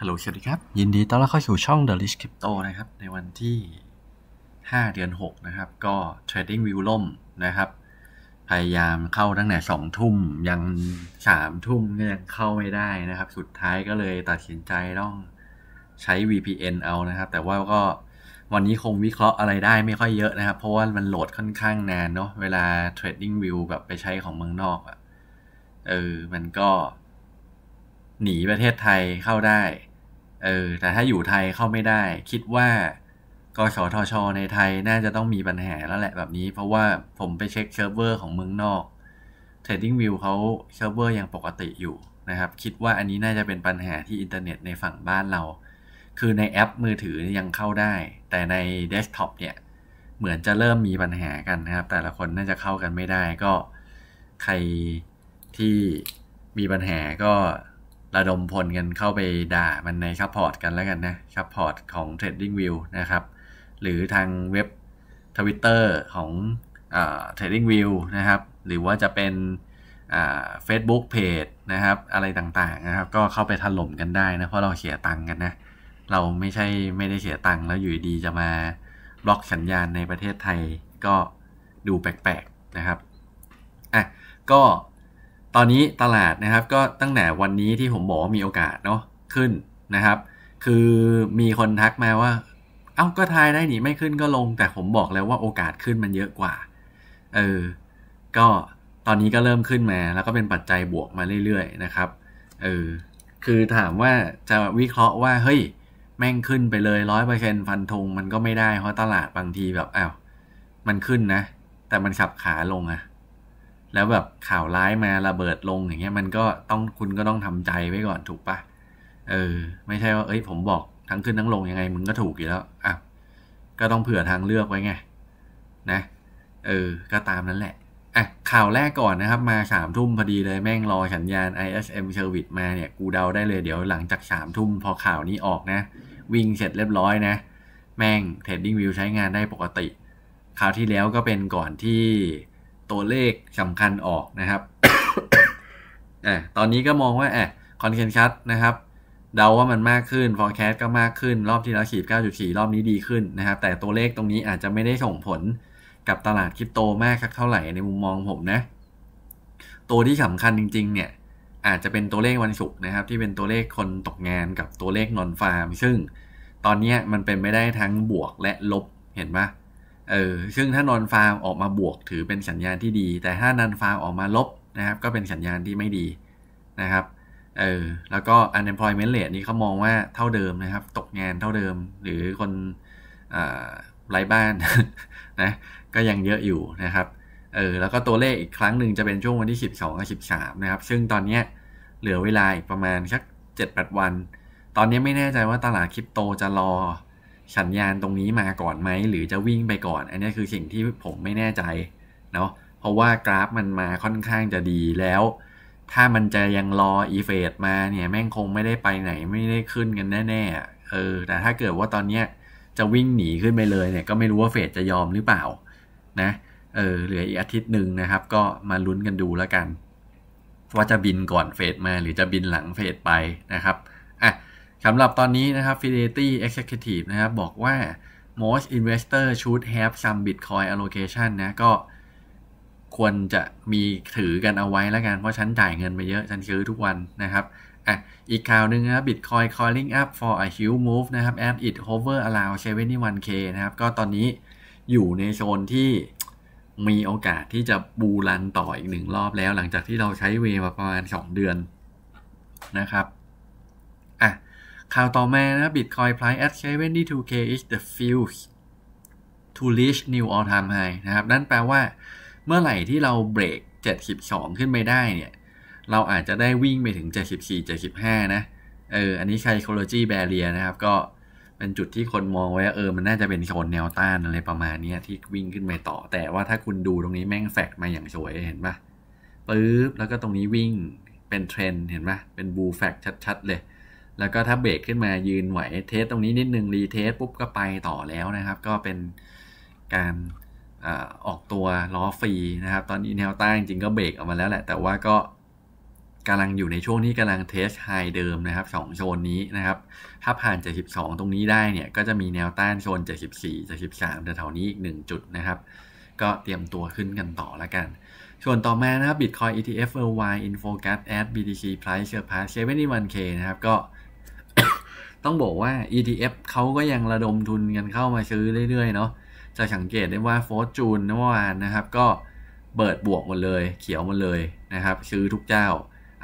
ฮัลโหลสวัสดีครับ ยินดีต้อนรับเข้าสู่ช่อง The Rich Crypto นะครับ ในวันที่5เดือน6นะครับ ก็ Trading View ล่มนะครับ พยายามเข้าตั้งแต่2ทุ่มยัง3ทุ่มก็ยังเข้าไม่ได้นะครับ สุดท้ายก็เลยตัดสินใจต้องใช้ VPN เอานะครับ แต่ว่าก็วันนี้คงวิเคราะห์อะไรได้ไม่ค่อยเยอะนะครับ เพราะว่ามันโหลดค่อนข้างนานเนาะเวลา Trading View แบบไปใช้ของเมืองนอกอะเออมันก็ หนีประเทศไทยเข้าได้เออแต่ถ้าอยู่ไทยเข้าไม่ได้ คิดว่ากสทช ในไทยน่าจะต้องมีปัญหาแล้วแหละแบบนี้เพราะว่าผมไปเช็คเซิร์ฟเวอร์ของเมืองนอก Trading View เขาเซิร์ฟเวอร์ยังปกติอยู่นะครับ คิดว่าอันนี้น่าจะเป็นปัญหาที่อินเทอร์เน็ตในฝั่งบ้านเรา คือในแอปมือถือยังเข้าได้ แต่ในเดสก์ท็อปเนี่ยเหมือนจะเริ่มมีปัญหากันนะครับ แต่ละคนน่าจะเข้ากันไม่ได้ ก็ใครที่มีปัญหาก็ระดมพลกันเข้าไปด่า มันในคัพพอร์ตกันแล้วกันนะคัพพอร์ตของ Trading View นะครับ หรือทางเว็บ Twitter ของเทรดดิ้งวิวนะครับ หรือว่าจะเป็นเฟซบุ๊กเพจนะครับ อะไรต่างๆนะครับ ก็เข้าไปถล่มกันได้นะ เพราะเราเสียตังค์กันนะ เราไม่ใช่ไม่ได้เสียตังค์แล้วอยู่ดีจะมาบล็อกสัญญาณในประเทศไทย ก็ดูแปลกๆนะครับอ่ะก็ตอนนี้ตลาดนะครับ ก็ตั้งแต่วันนี้ที่ผมบอกมีโอกาสเนาะขึ้นนะครับ คือมีคนทักมาว่า เอ้า ก็ทายได้หนีไม่ขึ้นก็ลง แต่ผมบอกแล้วว่าโอกาสขึ้นมันเยอะกว่า เออ ก็ตอนนี้ก็เริ่มขึ้นมา แล้วก็เป็นปัจจัยบวกมาเรื่อย ๆนะครับเออคือถามว่าจะวิเคราะห์ว่า เฮ้ย แม่งขึ้นไปเลยร้อยเปอร์เซ็นฟันธงมันก็ไม่ได้เพราะตลาดบางทีแบบอ้าวมันขึ้นนะ แต่มันขับขาลงอะแล้วแบบข่าวร้ายมาระเบิดลงอย่างเงี้ย มันก็ต้องคุณก็ต้องทำใจไว้ก่อนถูกปะเออไม่ใช่ว่าเอ้ยผมบอกทั้งขึ้นทั้งลงยังไงมึงก็ถูกอยู่แล้วอ่ะก็ต้องเผื่อทางเลือกไว้ไงนะเออก็ตามนั้นแหละอ่ะข่าวแรกก่อนนะครับ มาสามทุ่มพอดีเลยแม่งรอสัญญาณ ISM service มาเนี่ยกูเดาได้เลย เดี๋ยวหลังจากสามทุ่มพอข่าวนี้ออกนะ วิ่งเสร็จเรียบร้อยนะแม่งเทรดดิ้งวิวใช้งานได้ปกติคราวที่แล้วก็เป็นก่อนที่ตัวเลขสำคัญออกนะครับอตอนนี้ก็มองว่าอะคอนเทนต์คัตนะครับเดาว่ามันมากขึ้นฟอร์แคสก็มากขึ้น รอบที่แล้วขีด9.4รอบนี้ดีขึ้นนะครับ แต่ตัวเลขตรงนี้อาจจะไม่ได้ส่งผลกับตลาดคริปโตมากเท่าไหร่ในมุมมองผมนะ ตัวที่สำคัญจริงๆ เนี่ย อาจจะเป็นตัวเลขวันศุกร์นะครับ ที่เป็นตัวเลขคนตกงานกับตัวเลขนอนฟาร์ม ซึ่งตอนนี้มันเป็นไม่ได้ทั้งบวกและลบเห็นไหมเออซึ่งถ้านอนฟาร์มออกมาบวกถือเป็นสัญญาณที่ดี แต่ถ้านอนฟาร์มออกมาลบนะครับ ก็เป็นสัญญาณที่ไม่ดีนะครับเออแล้วก็ unemployment rate นี้เขามองว่าเท่าเดิมนะครับตกงานเท่าเดิมหรือคนไร้บ้านนะก็ยังเยอะอยู่นะครับเออแล้วก็ตัวเลขอีกครั้งหนึ่งจะเป็นช่วงวันที่ 12กับสินะครับซึ่งตอนนี้เหลือเวลาอีกประมาณสัก7จวัน ตอนนี้ไม่แน่ใจว่าตลาดคริปโตจะรอสัญญาณตรงนี้มาก่อนไหม หรือจะวิ่งไปก่อน อันนี้คือสิ่งที่ผมไม่แน่ใจเนาะเพราะว่ากราฟมันมาค่อนข้างจะดีแล้ว ถ้ามันจะยังรออีเฟดมาเนี่ยแม่งคงไม่ได้ไปไหนไม่ได้ขึ้นกันแน่ๆ เออ แต่ถ้าเกิดว่าตอนเนี้ยจะวิ่งหนีขึ้นไปเลยเนี่ยก็ไม่รู้ว่าเฟดจะยอมหรือเปล่านะ เออเหลืออีกอาทิตย์หนึ่งนะครับ ก็มาลุ้นกันดูแล้วกันว่าจะบินก่อนเฟดมาหรือจะบินหลังเฟดไปนะครับสำหรับตอนนี้นะครับ Fidelity Executive นะครับบอกว่า most investor should have some Bitcoin allocation นะก็ควรจะมีถือกันเอาไว้แล้วกันเพราะฉันจ่ายเงินไปเยอะฉันซื้อทุกวันนะครับอ่ะอีกข่าวหนึ่งนะครับ Bitcoin calling up for a huge move นะครับ as it hover around 71k นะครับ ก็ตอนนี้อยู่ในโซนที่มีโอกาสที่จะบูรันต่ออีกหนึ่งรอบแล้วหลังจากที่เราใช้เวมาประมาณ2 เดือนนะครับข่าวต่อมานะ Bitcoin price at 72k is the fuse to reach new all time high นะครับนั่นแปลว่าเมื่อไหร่ที่เราเบรก72 ขึ้นไปได้เนี่ยเราอาจจะได้วิ่งไปถึง 74 75 นะเอออันนี้ใครโคโลจีแบเรียนะครับก็เป็นจุดที่คนมองไว้เออมันน่าจะเป็นโซนแนวต้านอะไรประมาณนี้ที่วิ่งขึ้นไปต่อแต่ว่าถ้าคุณดูตรงนี้แม่งแฟกมาอย่างสวยเห็นปะปึ๊บแล้วก็ตรงนี้วิ่งเป็นเทรนเห็นปะเป็นบูแฟกชัดๆ เลยแล้วก็ถ้าเบรกขึ้นมายืนไหวเทสตรงนี้นิดนึง รีเทสปุ๊บก็ไปต่อแล้วนะครับ ก็เป็นการออกตัวล้อฟรีนะครับ ตอนนี้แนวต้านจริงก็เบรกออกมาแล้วแหละ แต่ว่าก็กำลังอยู่ในช่วงที่กำลังเทสไฮเดิมนะครับ 2 โซนนี้นะครับ ถ้าผ่าน 72 ตรงนี้ได้เนี่ย ก็จะมีแนวต้านโซน 74 73แถวนี้อีก 1 จุดนะครับ ก็เตรียมตัวขึ้นกันต่อแล้วกัน ส่วนต่อมานะครับ Bitcoin ETF w l d i Infocus at BTC Price Surpass 71K นะครับ ก็ต้องบอกว่า ETF เขาก็ยังระดมทุนกันเข้ามาซื้อเรื่อยๆ เนาะจะสังเกตได้ว่าโฟร์จูนเมื่อวานนะครับ ก็เปิดบวกหมดเลย เขียวหมดเลยนะครับ ซื้อทุกเจ้า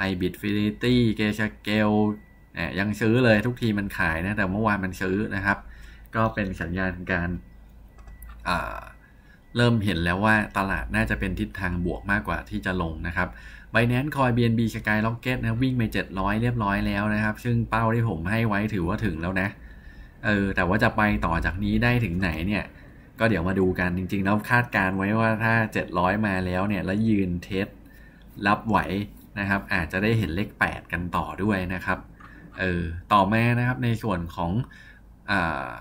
i b i t f i n i t y g e s h a g e l เนี่ยยังซื้อเลยทุกทีมันขายนะแต่เมื่อวานมันซื้อนะครับ ก็เป็นสัญญาณการเริ่มเห็นแล้วว่าตลาดน่าจะเป็นทิศทางบวกมากกว่าที่จะลงนะครับบแนนคอยเอ็นบีสกายล็อกเก็ตนะวิ่งไปเจ็ดร้อยเรียบร้อยแล้วนะครับ ซึ่งเป้าที่ผมให้ไว้ถือว่าถึงแล้วนะเออแต่ว่าจะไปต่อจากนี้ได้ถึงไหนเนี่ย ก็เดี๋ยวมาดูกันจริงๆแล้วคาดการไว้ว่าถ้า 700 มาแล้วเนี่ย แล้วยืนเทส รับไหวนะครับ อาจจะได้เห็นเลข8 กันต่อด้วยนะครับ เออต่อมานะครับในส่วนของอ่า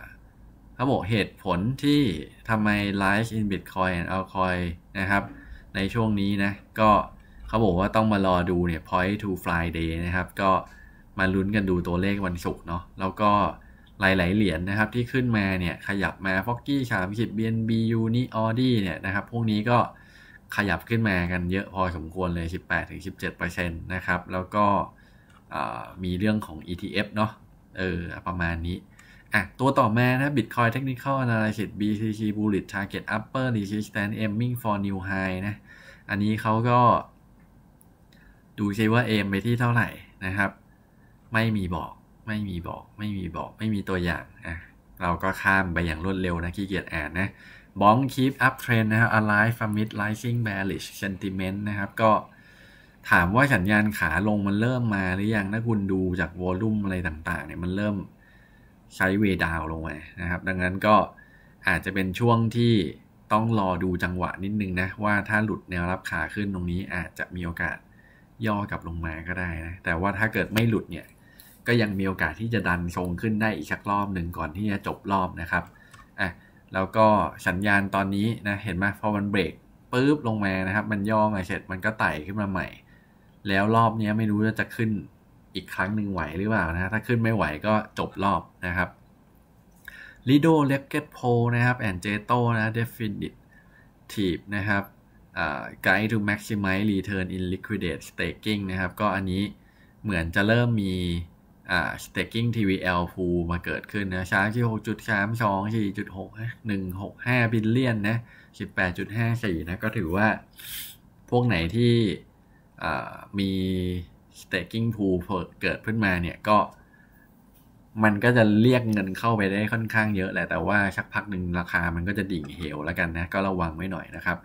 เขาบอกเหตุผลที่ทำไม l i ฟ e in Bitcoin and Altcoin นะครับ ในช่วงนี้นะก็เเขาบอกว่าต้องมารอดูเนี่ย point to Friday นะครับ ก็มาลุ้นกันดูตัวเลขวันศุกร์เนาะแล้วก็หลายๆเหรียญนนะครับที่ขึ้นมาเนี่ยขยับมาฟอกกี้สามสิบเบียนบียูนี่ออดี้เนี่ยนะครับ พวกนี้ก็ขยับขึ้นมากันเยอะพอสมควรเลย 18-17%นะครับ แล้วก็มีเรื่องของ ETF เนาะเออประมาณนี้อ่ะตัวต่อมานะ Bitcoin Technical Analysis BCC Bullish Target Upper Resistance Aiming for New High นะ อันนี้เขาก็ดูซิว่าเอมไปที่เท่าไหร่นะครับ ไม่มีบอกไม่มีบอก ไม่มีบอกไม่มีตัวอย่างอ่ะเราก็ข้ามไปอย่างรวดเร็วนะขี้เกียจอนนะบองคีปอัพเทรนนะครับ alive amid rising bearish sentiment นะครับก็ถามว่าสัญญาณขาลงมันเริ่มมาหรือยัง ถ้าคุณดูจากวอลลุ่มอะไรต่างๆเนี่ยมันเริ่มใช้เวดาวลงมานะครับ ดังนั้นก็อาจจะเป็นช่วงที่ต้องรอดูจังหวะนิดนึงนะว่าถ้าหลุดแนวรับขาขึ้นตรงนี้อาจจะมีโอกาสย่อกลับลงมาก็ได้นะ แต่ว่าถ้าเกิดไม่หลุดเนี่ย ก็ยังมีโอกาสที่จะดันทรงขึ้นได้อีกสักรอบหนึ่งก่อนที่จะจบรอบนะครับอ่ะแล้วก็สัญญาณตอนนี้นะ เห็นไหมพอมันเบรกปุ๊บลงมานะครับ มันย่อมาเสร็จมันก็ไต่ขึ้นมาใหม่ แล้วรอบนี้ไม่รู้จะขึ้นอีกครั้งหนึ่งไหวหรือเปล่านะ ถ้าขึ้นไม่ไหวก็จบรอบนะครับลิโดเล็กเก็ตโพนะครับ แอนเจโตนะ เดฟินิทีฟนะครับ Guide to Maximize Return in Liquidate Staking นะครับก็อันนี้เหมือนจะเริ่มมี staking TVL pool มาเกิดขึ้นนะช์าที่หกจุดสามสองสี่จุดหกหนึ่งหกห้าบิลเลียนนะสิบแปดจุดห้าสี่นะ ก็ถือว่าพวกไหนที่มี staking pool เกิดขึ้นมาเนี่ย ก็มันก็จะเรียกเงินเข้าไปได้ค่อนข้างเยอะแหละแต่ว่าสักพักหนึ่งราคามันก็จะดิ่งเหวแล้วกันนะ ก็ระวังไว้หน่อยนะครับ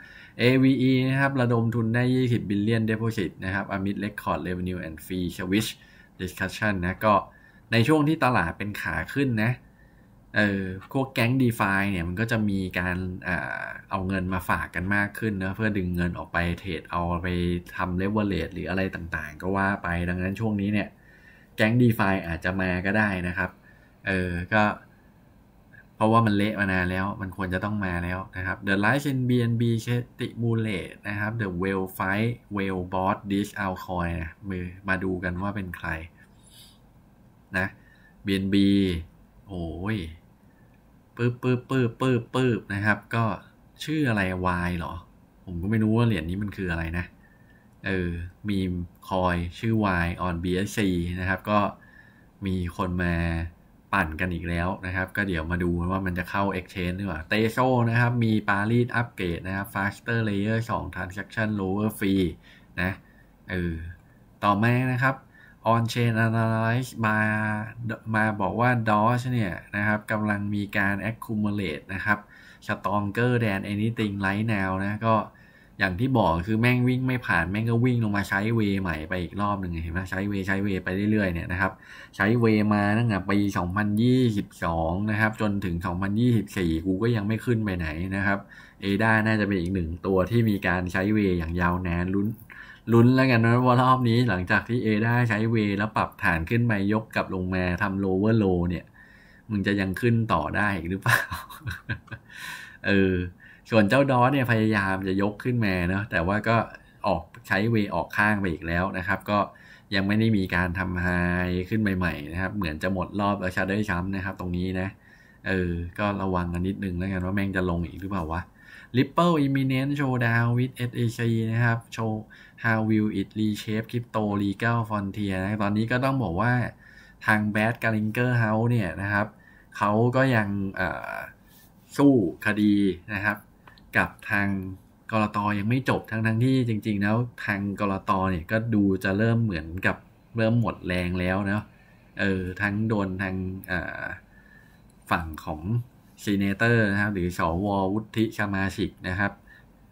AVE นะครับ ระดมทุนได้ 20ิลเลียนเด p o s i t นะครับ amid record revenue and fee switch discussion นะก็ในช่วงที่ตลาดเป็นขาขึ้นนะเออพวกแก๊ง d e f าเนี่ยมันก็จะมีการเอาเงินมาฝากกันมากขึ้นนะ เพื่อดึงเงินออกไปเทรดเอาไปทำเลเวอเรจหรืออะไรต่างๆ ก็ว่าไปดังนั้นช่วงนี้เนี่ยแก๊ง d e f าอาจจะมาก็ได้นะครับเออก็เพราะว่ามันเละมานานแล้วมันควรจะต้องมาแล้วนะครับ The Life in BNB เ t i m u l a t e นะครับ The Whale Fight Whale b o t Dish Out Coin นะมือมาดูกันว่าเป็นใครนะ BNB โอ้ย ปื๊บปื๊บปื๊บปื๊บปื๊บนะครับ ก็ชื่ออะไร Y เหรอ ผมก็ไม่รู้ว่าเหรียญนี้มันคืออะไรนะ เออมีคอยชื่อ Y on BSC นะครับ ก็มีคนมาปั่นกันอีกแล้วนะครับ ก็เดี๋ยวมาดูว่ามันจะเข้า Exchange หรือเปล่าเตโซนะครับมีปารีสอัปเกรดนะครับ Faster Layer 2 Transaction Lower Fee นะเออต่อมานะครับ On Chain Analyze มามาบอกว่า Doge เนี่ยนะครับกำลังมีการ Accumulate นะครับ Stronger than anything right now นะก็อย่างที่บอกคือแม่งวิ่งไม่ผ่านแม่งก็วิ่งลงมาใช้เวใหม่ ไปอีกรอบหนึ่งเห็นไหมใช้เวใช้เวไปเรื่อยๆเนี่ยนะครับ ใช้เวมาตั้งแต่ปี2022 นะครับ จนถึง 2024 กูก็ยังไม่ขึ้นไปไหนนะครับ เอด้าน่าจะเป็นอีกหนึ่งตัวที่มีการใช้เวอย่างยาวนานลุ้นลุ้นแล้วกันนะว่ารอบนี้หลังจากที่เอด้าใช้เวแล้วปรับฐานขึ้นไปยกกลับลงมาทำโลเวอร์โล เนี่ยมึงจะยังขึ้นต่อได้หรือเปล่าเออส่วนเจ้าดอสเนี่ยพยายามจะยกขึ้นมาเนาะแต่ว่าก็ออกใช้เวออกข้างไปอีกแล้วนะครับ ก็ยังไม่ได้มีการทำไฮขึ้นใหม่ ๆ นะครับ เหมือนจะหมดรอบแล้วชาเดอร์ช้ำนะครับ ตรงนี้นะเออ ก็ระวังกันนิดนึงแล้วกันว่าแม่งจะลงอีกหรือเปล่าวะ Ripple Imminent Showdown with s a c นะครับ Show How will it reshape crypto legal frontier นะตอนนี้ก็ต้องบอกว่าทาง Bad g a l i n g e r House เนี่ยนะครับเขาก็ยังสู้คดีนะครับกับทางกรตอยังไม่จบทั้งทั้งที่จริง ๆ แล้วทางกรตอเนี่ยก็ดูจะเริ่มเหมือนกับเริ่มหมดแรงแล้วนะเออทั้งโดนทางฝั่งของซีเนเตอร์นะครับหรือสววุฒิสมาชิกนะครับ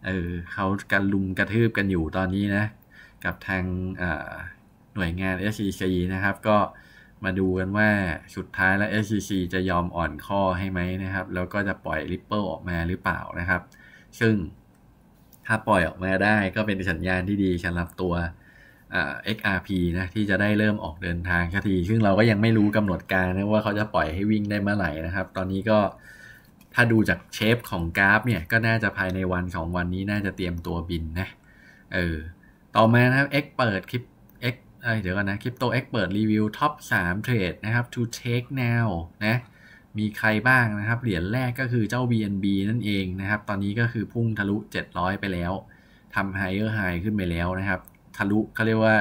เออเขาการลุมกระทืบกันอยู่ตอนนี้นะ กับทางหน่วยงาน s อ c นะครับ ก็มาดูกันว่าสุดท้ายแล้ว s อ c จะยอมอ่อนข้อให้ไหมนะครับ แล้วก็จะปล่อยริปเปิลออกมาหรือเปล่านะครับซึ่งถ้าปล่อยออกมาได้ก็เป็นสัญญาณที่ดีสำหรับตัว XRP นะที่จะได้เริ่มออกเดินทางคที ซึ่งเราก็ยังไม่รู้กำหนดการนะว่าเขาจะปล่อยให้วิ่งได้เมื่อไหร่นะครับ ตอนนี้ก็ถ้าดูจากเชฟของกราฟเนี่ยก็น่าจะภายในวันสองวันนี้น่าจะเตรียมตัวบินนะ เออ ต่อมานะครับ X เปิดคลิป X เดี๋ยวก่อนนะคริปโต X เปิดรีวิวท็อป 3 เทรดนะครับ to take now นะมีใครบ้างนะครับ เหรียญแรกก็คือเจ้า BNB นั่นเองนะครับ ตอนนี้ก็คือพุ่งทะลุ 700 ไปแล้วทำไฮเออร์ไฮขึ้นไปแล้วนะครับ ทะลุเขาเรียกว่า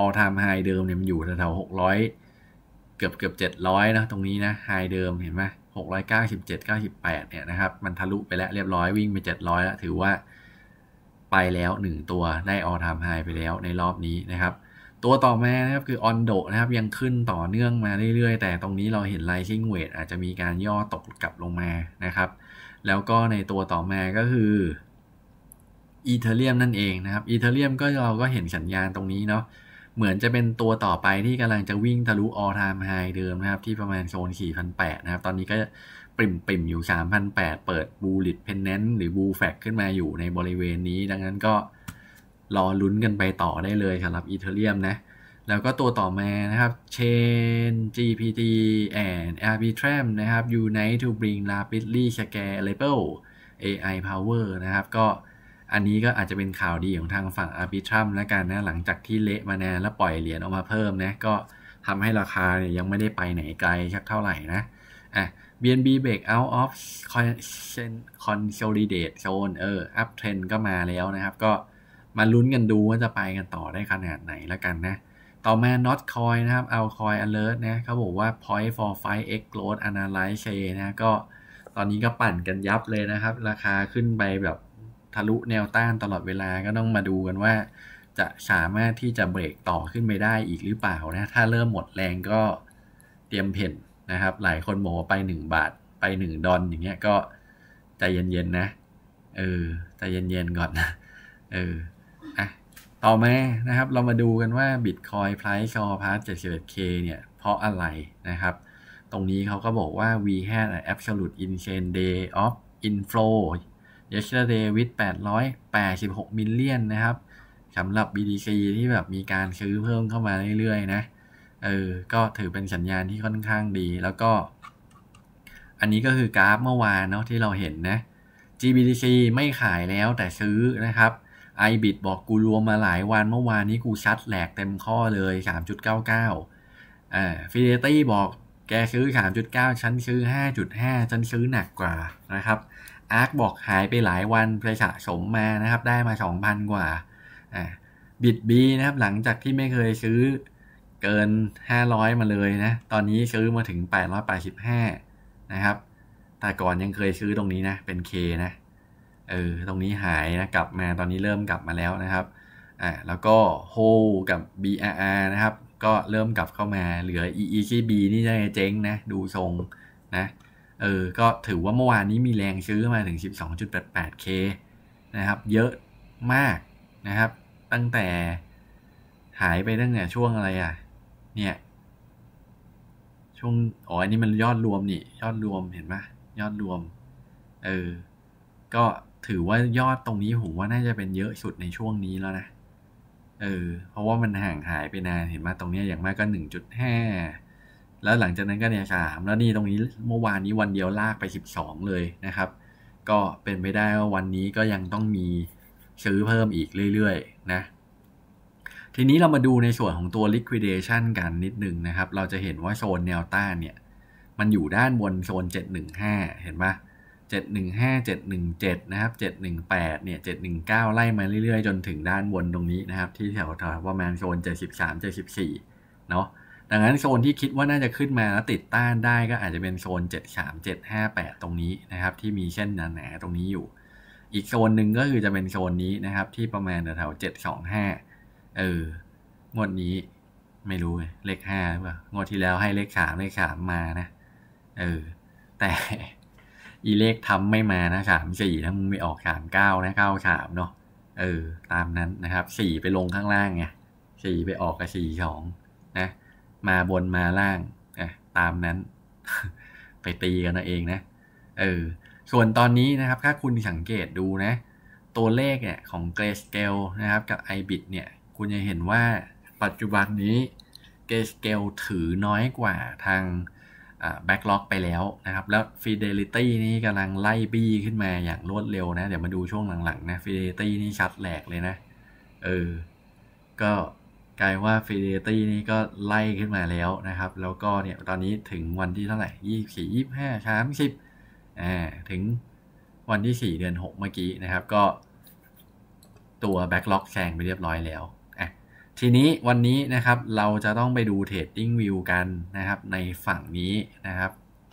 all time high เดิมเนี่ยมันอยู่แถวๆ600 เกือบเกือบ700 นะตรงนี้นะ high เดิมเห็นไหม697 98เนี่ยนะครับ มันทะลุไปแล้วเรียบร้อยวิ่งไป 700แล้วถือว่าไปแล้ว 1 ตัวได้ all time high ไปแล้วในรอบนี้นะครับตัวต่อมานะครับคือออนโดนะครับยังขึ้นต่อเนื่องมาเรื่อยๆ แต่ตรงนี้เราเห็นไลซิงเวทอาจจะมีการย่อตกกลับลงมานะครับ แล้วก็ในตัวต่อมาก็คืออีเทเรียม นั่นเองนะครับอีเทเรียมก็เราก็เห็นสัญญาณตรงนี้เนาะเหมือนจะเป็นตัวต่อไปที่กำลังจะวิ่งทะลุ all time high เดิมนะครับที่ประมาณโซน 4,800 นะครับ ตอนนี้ก็ปริ่มปริมอยู่ 3,800เปิดบูลิตเพนแนนหรือบูแฟกขึ้นมาอยู่ในบริเวณนี้ดังนั้นก็รอลุ้นกันไปต่อได้เลยสำหรับอีเอเรียมนะ แล้วก็ตัวต่อมานะครับ Chain GPT and Arbitrum นะครับ Unite to bring rapidly scalable AI power นะครับ ก็อันนี้ก็อาจจะเป็นข่าวดี ของทางฝั่ง Arbitrum แล้วกันนะหลังจากที่เละมานานแล้วปล่อยเหรียญออกมาเพิ่มนะ ก็ทำให้ราคาเนี่ยยังไม่ได้ไปไหนไกลสักเท่าไหร่นะอ่ะ BNB break out of consolidate zone เออ uptrend ก็มาแล้วนะครับก็มาลุ้นกันดูว่าจะไปกันต่อได้ขนาดไหนแล้วกันนะ ต่อมา not coin นะครับ เอา coin alert นะเขาบอกว่า point for five x growth analyze นะ ก็ตอนนี้ก็ปั่นกันยับเลยนะครับ ราคาขึ้นไปแบบทะลุแนวต้านตลอดเวลา ก็ต้องมาดูกันว่า จะสามารถที่จะเบรกต่อขึ้นไปได้อีกหรือเปล่านะ ถ้าเริ่มหมดแรงก็เตรียมเพ่นนะครับ หลายคนบอกว่าไป 1 บาทไป1ดอลอย่างเงี้ย ก็ใจเย็นๆนะ เออ ใจเย็นๆก่อนนะเออต่อมานะครับเรามาดูกันว่า Bitcoin Price คอพาร์ต 71k เนี่ย เพราะอะไรนะครับ ตรงนี้เขาก็บอกว่า we had an absolute insane day of inflow yesterday with 886 million นะครับสำหรับ BTC ที่แบบมีการซื้อเพิ่มเข้ามาเรื่อยๆ นะเออก็ถือเป็นสัญญาณที่ค่อนข้างดี แล้วก็อันนี้ก็คือกราฟเมื่อวานเนาะที่เราเห็นนะ GBTC ไม่ขายแล้วแต่ซื้อนะครับไอบิดบอกกูรวมมาหลายวัน เมื่อวานนี้กูชัดแหลกเต็มข้อเลย 3.99อ่าฟิเดตี้บอกแกซื้อ 3.9ฉันซื้อ 5.5ฉันซื้อหนักกว่านะครับอาร์คบอกหายไปหลายวันไปสะสมมานะครับ ได้มา 2,000 กว่า อ่าบิดบีนะครับหลังจากที่ไม่เคยซื้อเกิน 500 มาเลยนะตอนนี้ซื้อมาถึง 885 นะครับแต่ก่อนยังเคยซื้อตรงนี้นะเป็น K นะเออ ตรงนี้หายนะกลับมาตอนนี้เริ่มกลับมาแล้วนะครับ อ่า แล้วก็โฮกับ brr นะครับ ก็เริ่มกลับเข้ามา เหลือ e e k b นี่จะเจ๊งนะ ดูทรงนะเออ ก็ถือว่าเมื่อวานนี้มีแรงซื้อมาถึง 12.88k นะครับ เยอะมากนะครับ ตั้งแต่หายไปตั้งแต่ช่วงอะไรอ่ะเนี่ย ช่วงอ๋ออันนี้มันยอดรวมนี่ยอดรวมเห็นไหมยอดรวม เออ ก็ถือว่ายอดตรงนี้ผมว่าน่าจะเป็นเยอะสุดในช่วงนี้แล้วนะ เออ เพราะว่ามันห่างหายไปนาน เห็นมาตรงนี้อย่างมากก็หนึ่งจุดห้า แล้วหลังจากนั้นก็เนี่ยสาม แล้วนี่ตรงนี้เมื่อวานนี้วันเดียวลากไปสิบสองเลยนะครับ ก็เป็นไปได้ว่าวันนี้ก็ยังต้องมีซื้อเพิ่มอีกเรื่อยๆนะ ทีนี้เรามาดูในส่วนของตัว liquidation กันนิดนึงนะครับ เราจะเห็นว่าโซนแนวต้านเนี่ย มันอยู่ด้านบนโซน715เห็นหม715 717นะครับ718เนี่ย719 ไล่มาเรื่อยๆ จนถึงด้านบนตรงนี้นะครับ ที่แถวๆวประมาณโซน 73 74เนาะดังนั้นโซนที่คิดว่าน่าจะขึ้นมาแล้วติดต้านได้ก็อาจจะเป็นโซน 73 758ตรงนี้นะครับ ที่มีเส้นหนาๆตรงนี้อยู่ อีกโซนหนึ่งก็คือจะเป็นโซนนี้นะครับที่ประมาณแถว725เอองวดนี้ไม่รู้เลขห้าหรือเปล่างวดที่แล้วให้เลขสามเลขสามมานะ เออแต่อีเลขทำไม่มานะสามสี่ถ้ามึงไม่ออกสามเก้านะเก้าสามเนาะเออตามนั้นนะครับสี่ไปลงข้างล่างไงสี่ไปออกกับสี่สองนะ มาบนมาล่างนะตามนั้นไปตีกันเอเองนะเออส่วนตอนนี้นะครับ ถ้าคุณสังเกตดูนะ ตัวเลขเนี่ยของ Grayscale นะครับกับ iBit เนี่ย คุณจะเห็นว่าปัจจุบันนี้ Grayscale ถือน้อยกว่าทางแบ็กล็อกไปแล้วนะครับ แล้ว f i ดลิตี้นี่กำลังไล่บี้ขึ้นมาอย่างรวดเร็วนะ เดี๋ยวมาดูช่วงหลัง ๆ นะฟ f เดลิตี้นี่ชัดแหลกเลยนะเออก็กลายว่า f i ดลิตี้นี่ก็ไล่ขึ้นมาแล้วนะครับ แล้วก็เนี่ยตอนนี้ถึงวันที่เท่าไหร่ยี่สี่ยี่ห้าสามสิบอ่าถึงวันที่สี่เดือนหกเมื่อกี้นะครับ ก็ตัวแบ็กล็อกแซงไปเรียบร้อยแล้วทีนี้ วันนี้นะครับเราจะต้องไปดูเทรดดิ้งวิวกันนะครับ ในฝั่งนี้นะครับ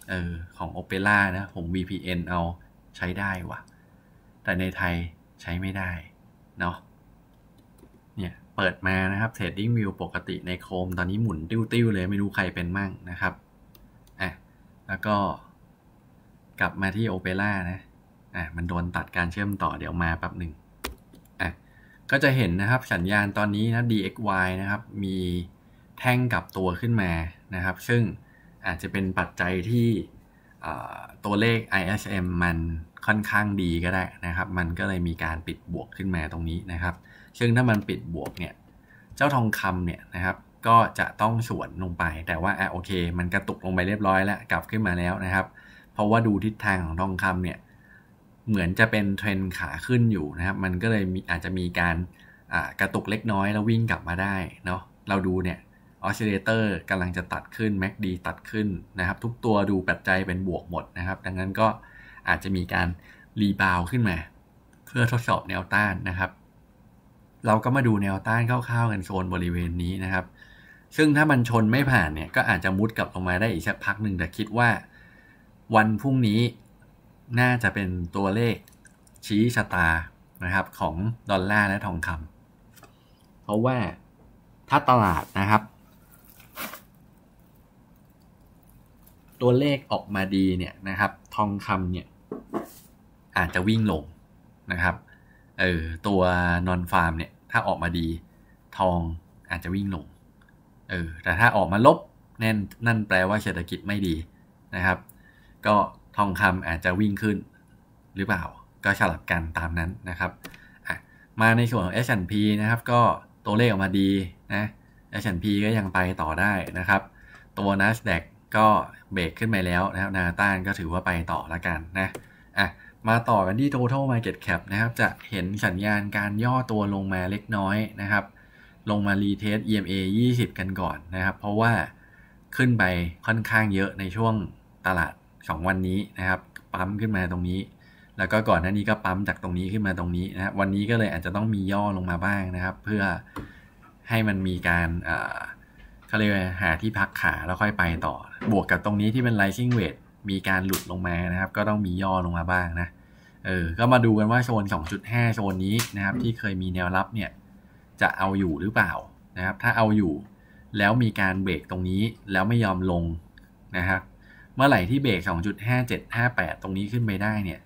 เออของ Opera นะ ผม VPN เอาใช้ได้วะแต่ในไทยใช้ไม่ได้ เนาะเนี่ยเปิดมานะครับเทรดดิ้งวิวปกติในโคมตอนนี้หมุนติ้วๆเลย ไม่รู้ใครเป็นมั่งนะครับอ่ะแล้วก็กลับมาที่ Opera นะอ่ะมันโดนตัดการเชื่อมต่อเดี๋ยวมาแป๊บหนึ่งก็จะเห็นนะครับสัญญาณตอนนี้นะ DXY นะครับ มีแท่งกลับตัวขึ้นมานะครับ ซึ่งอาจจะเป็นปัจจัยที่ตัวเลข ISM มันค่อนข้างดีก็ได้นะครับ มันก็เลยมีการปิดบวกขึ้นมาตรงนี้นะครับ ซึ่งถ้ามันปิดบวกเนี่ยเจ้าทองคำเนี่ยนะครับ ก็จะต้องสวนลงไป แต่ว่าอ่ะโอเค มันกระตุกลงไปเรียบร้อยแล้วกลับขึ้นมาแล้วนะครับ เพราะว่าดูทิศทางของทองคำเนี่ยเหมือนจะเป็นเทรนขาขึ้นอยู่นะครับ มันก็เลยอาจจะมีการกระตุกเล็กน้อยแล้ววิ่งกลับมาได้เนาะ เราดูเนี่ยออสซิเลเตอร์กำลังจะตัดขึ้น MACD ตัดขึ้นนะครับ ทุกตัวดูปัจจัยเป็นบวกหมดนะครับ ดังนั้นก็อาจจะมีการรีบาวขึ้นมา เพื่อทดสอบแนวต้านนะครับ เราก็มาดูแนวต้านคร่าวๆกันโซนบริเวณนี้นะครับ ซึ่งถ้ามันชนไม่ผ่านเนี่ยก็อาจจะมุดกลับลงมาได้อีกสักพักหนึ่งแต่คิดว่า วันพรุ่งนี้น่าจะเป็นตัวเลขชี้ชะตานะครับของ ดอลลาร์และทองคำเพราะว่าถ้าตลาดนะครับ ตัวเลขออกมาดีเนี่ยนะครับ ทองคำเนี่ยอาจจะวิ่งลงนะครับเออตัวนอนฟาร์มเนี่ยถ้าออกมาดี ทองอาจจะวิ่งลงเออแต่ถ้าออกมาลบแน่นนั่นแปลว่าเศรษฐกิจไม่ดีนะครับ ก็ทองคำอาจจะวิ่งขึ้นหรือเปล่า ก็สลับกันตามนั้นนะครับมาในส่วนของ S&P นะครับ ก็ตัวเลขออกมาดีนะ S&P ก็ยังไปต่อได้นะครับ ตัว NASDAQ ก็เบรกขึ้นไปแล้วนะครับนาต้านก็ถือว่าไปต่อละกันนะอ่ะมาต่อกันที่ total market cap นะครับจะเห็นสัญญาณการย่อตัวลงมาเล็กน้อยนะครับ ลงมารีเทส EMA 20 กันก่อนนะครับ เพราะว่าขึ้นไปค่อนข้างเยอะในช่วงตลาด2 วันนี้นะครับ ปั๊มขึ้นมาตรงนี้ แล้วก็ก่อนหน้านี้ก็ปั๊มจากตรงนี้ขึ้นมาตรงนี้นะครับวันนี้ก็เลยอาจจะต้องมีย่อลงมาบ้างนะครับ เพื่อให้มันมีการเขาเรียกหาที่พักขาแล้วค่อยไปต่อ บวกกับตรงนี้ที่เป็น rising w e d g e มีการหลุดลงมานะครับ ก็ต้องมีย่อลงมาบ้างนะเออ ก็มาดูกันว่าโซน2.5โซนนี้นะครับ ที่เคยมีแนวรับเนี่ย จะเอาอยู่หรือเปล่านะครับ ถ้าเอาอยู่แล้วมีการเบรกตรงนี้แล้วไม่ยอมลงนะครับเมื่อไหร่ที่เบรก2.5758 ตรงนี้ขึ้นไปได้เนี่ย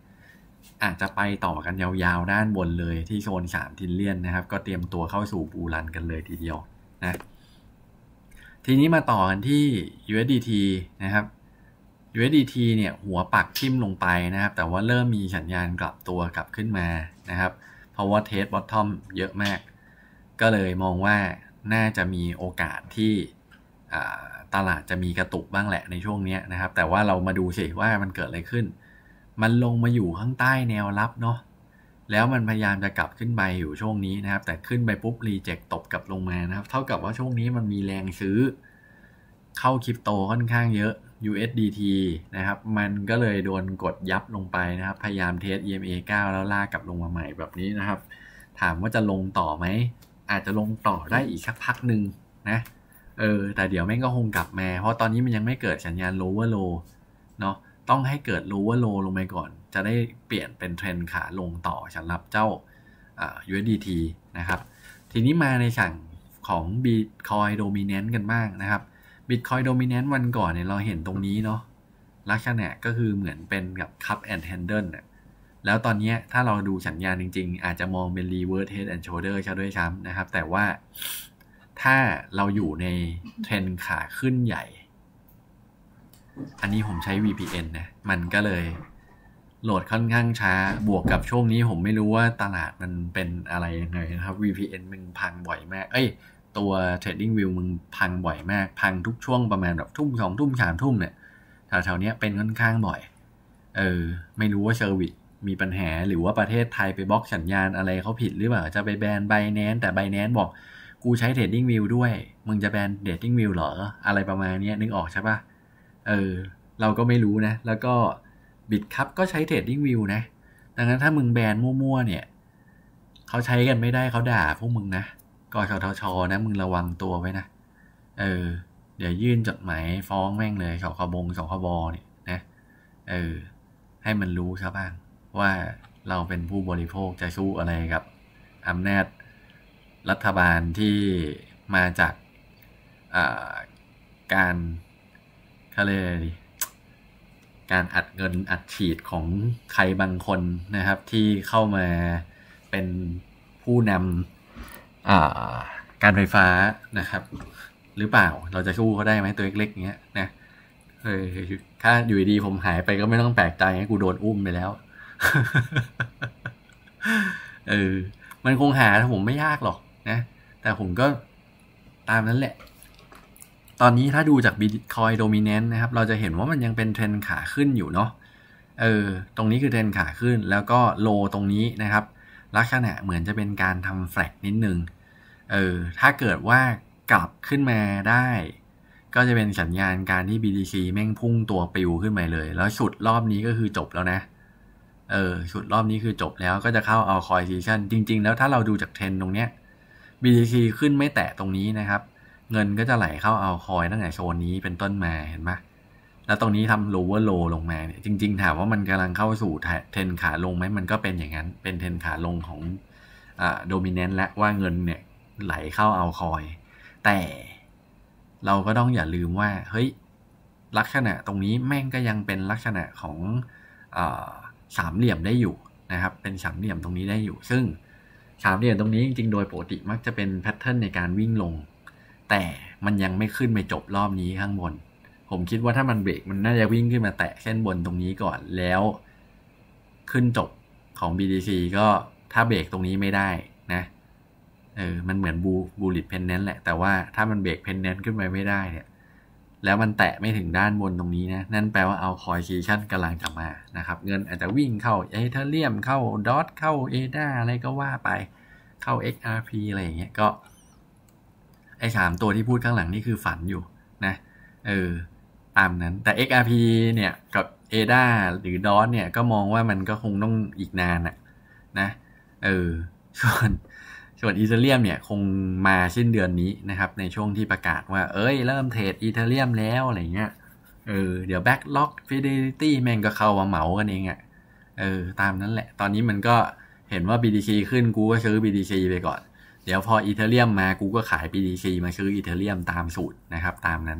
อาจจะไปต่อกันยาวๆ ด้านบนเลยที่โซน3ทินเลียนนะครับ ก็เตรียมตัวเข้าสู่บูรันกันเลยทีเดียวนะ ทีนี้มาต่อกันที่ USDT นะครับ USDT เนี่ยหัวปักทิ่มลงไปนะครับ แต่ว่าเริ่มมีสัญญาณกลับตัวกลับขึ้นมานะครับ เพราะว่าเทสบอททอมเยอะมาก ก็เลยมองว่าน่าจะมีโอกาสที่ตลาดจะมีกระตุกบ้างแหละในช่วงนี้นะครับ แต่ว่าเรามาดูสิว่ามันเกิดอะไรขึ้น มันลงมาอยู่ข้างใต้แนวรับเนาะแล้วมันพยายามจะกลับขึ้นไปอยู่ช่วงนี้นะครับ แต่ขึ้นไปปุ๊บรีเจ็คตบกลับลงมานะครับเท่ากับว่าช่วงนี้มันมีแรงซื้อ เข้าคริปโตค่อนข้างเยอะ USDT นะครับ มันก็เลยโดนกดยับลงไปนะครับพยายามเทส EMA 9 แล้วลากกลับลงมาใหม่แบบนี้นะครับ ถามว่าจะลงต่อไหมอาจจะลงต่อได้อีกสักพักหนึ่งนะเออ แต่เดี๋ยวแม่งก็คงกลับมา เพราะตอนนี้มันยังไม่เกิดสัญญาณ lower low เนาะต้องให้เกิด lower low ลงไปก่อน จะได้เปลี่ยนเป็นเทรนขาลงต่อสำหรับเจ้า USDT นะครับ ทีนี้มาในฉั่งของ Bitcoin Dominant กันบ้างนะครับ Bitcoin Dominant วันก่อนเนี่ยเราเห็นตรงนี้เนาะ ลักษณะก็คือเหมือนเป็นกับ cup and handle เนี่ยแล้วตอนนี้ถ้าเราดูสัญญาณจริง ๆ อาจจะมองเป็น reverse head and shoulder ใช่ด้วยซ้ำนะครับ แต่ว่าถ้าเราอยู่ในเทรนขาขึ้นใหญ่ อันนี้ผมใช้ VPN นะ มันก็เลย โหลดค่อนข้างช้า บวกกับช่วงนี้ผมไม่รู้ว่าตลาดมันเป็นอะไรยังไงนะครับ VPN มึงพังบ่อยมาก เอ้ย ตัว Trading View มึงพังบ่อยมาก พังทุกช่วงประมาณแบบทุ่มสองทุ่มสามทุ่มเนี่ย แถวๆนี้เป็นค่อนข้างบ่อย เออ ไม่รู้ว่าเซอร์วิสมีปัญหาหรือว่าประเทศไทยไปบล็อกสัญญาณอะไรเขาผิดหรือเปล่า จะไปแบนไบแนนแต่ไบแนนบอกกูใช้เทรดดิ้งวิวด้วย มึงจะแบนเทรดดิ้งวิวหรออะไรประมาณนี้นึกออกใช่ปะเออ เราก็ไม่รู้นะ แล้วก็บิตครับก็ใช้เทรดดิ้งวิวนะ ดังนั้นถ้ามึงแบนมั่ว ๆ เนี่ยเขาใช้กันไม่ได้เขาด่า พวกมึงนะกชทชนะ มึงระวังตัวไว้นะ เออ เดี๋ยวยื่นจดหมายฟ้องแม่งเลยสคบงสขบเนี่ยนะ เออ ให้มันรู้ใช่ปะว่าเราเป็นผู้บริโภคจะสู้อะไรกับอำนาจรัฐบาลที่มาจากการเขาเรียกการอัดเงินอัดฉีดของใครบางคนนะครับ ที่เข้ามาเป็นผู้นำการไฟฟ้านะครับ หรือเปล่าเราจะสู้เขาได้ไหมตัวเล็กๆเงี้ยนะเฮ้ยถ้าอยู่ดีผมหายไปก็ไม่ต้องแปลกใจนะกูโดนอุ้มไปแล้วเออมันคงหาถ้าผมไม่ยากหรอกนะแต่ผมก็ตามนั้นแหละ ตอนนี้ถ้าดูจากบิตคอยโดมิเนนต์นะครับ เราจะเห็นว่ามันยังเป็นเทรนขาขึ้นอยู่เนาะ เออ ตรงนี้คือเทรนขาขึ้น แล้วก็โลตรงนี้นะครับ ลักษณะเหมือนจะเป็นการทำแฟลกนิดนึง เออ ถ้าเกิดว่ากลับขึ้นมาได้ ก็จะเป็นสัญญาณการที่ BTC แม่งพุ่งตัวปิวขึ้นไปเลย แล้วสุดรอบนี้ก็คือจบแล้วนะ เออสุดรอบนี้คือจบแล้ว ก็จะเข้าเอาคอยซีชันจริง ๆ แล้วถ้าเราดูจากเทรนตรงเนี้ย BTC ขึ้นไม่แตะตรงนี้นะครับ เงินก็จะไหลเข้าเอาคอยตั้งแต่โซนนี้เป็นต้นมาเห็นไหมแล้วตรงนี้ทำ lower low ลงมาเนี่ย จริงๆ ถามว่ามันกำลังเข้าสู่เทนขาลงไหม มันก็เป็นอย่างนั้น เป็นเทนขาลงของโดมิเนนต์และว่าเงินเนี่ยไหลเข้าเอาคอย แต่เราก็ต้องอย่าลืมว่า เฮ้ยลักษณะตรงนี้แม่งก็ยังเป็นลักษณะของอสามเหลี่ยมได้อยู่นะครับ เป็นสามเหลี่ยมตรงนี้ได้อยู่ ซึ่งสามเหลี่ยมตรงนี้จริง ๆ โดยปกติมักจะเป็นแพทเทิร์นในการวิ่งลง แต่มันยังไม่ขึ้นไปจบรอบนี้ข้างบน ผมคิดว่าถ้ามันเบรกมันน่าจะวิ่งขึ้นมาแตะเส้นบนตรงนี้ก่อน แล้วขึ้นจบของ BDC ก็ถ้าเบรกตรงนี้ไม่ได้นะเออมันเหมือนบูบูลิตเพนเนนแหละแต่ว่าถ้ามันเบรกเพนเนนขึ้นไปไม่ได้เนี่ยแล้วมันแตะไม่ถึงด้านบนตรงนี้นะ นั่นแปลว่าเอาคอยคีชั่นกำลังกลับมานะครับ เงินอาจจะวิ่งเข้าเอเธอเรียมเข้าดอทเข้าเอดาอะไรก็ว่าไป เข้า XRP อะไรอย่างเงี้ยก็ ไอ้สามตัวที่พูดข้างหลังนี่คือฝันอยู่นะเออ ตามนั้นแต่ XRP เนี่ยกับเอดาหรือดอทเนี่ยก็มองว่ามันก็คงต้องอีกนานอะนะเออส่วนส่วนอีเธเรียมเนี่ยคงมาสิ้นเดือนนี้นะครับ ในช่วงที่ประกาศว่าเอ้ย เริ่มเทรดอีเธเรียมแล้วอะไรเงี้ยเออเดี๋ยวแบ็กล็อกฟิเดลิตี้แม่งก็เข้ามาเหมากันเองอะ่ะเออตามนั้นแหละตอนนี้มันก็เห็นว่า BDC ขึ้น กูก็ซื้อ BDC ไปก่อน เดี๋ยวพออีเธเรียมมากูก็ขาย BDC มาซื้ออีเธเรียมตามสูตรนะครับ ตามนั้น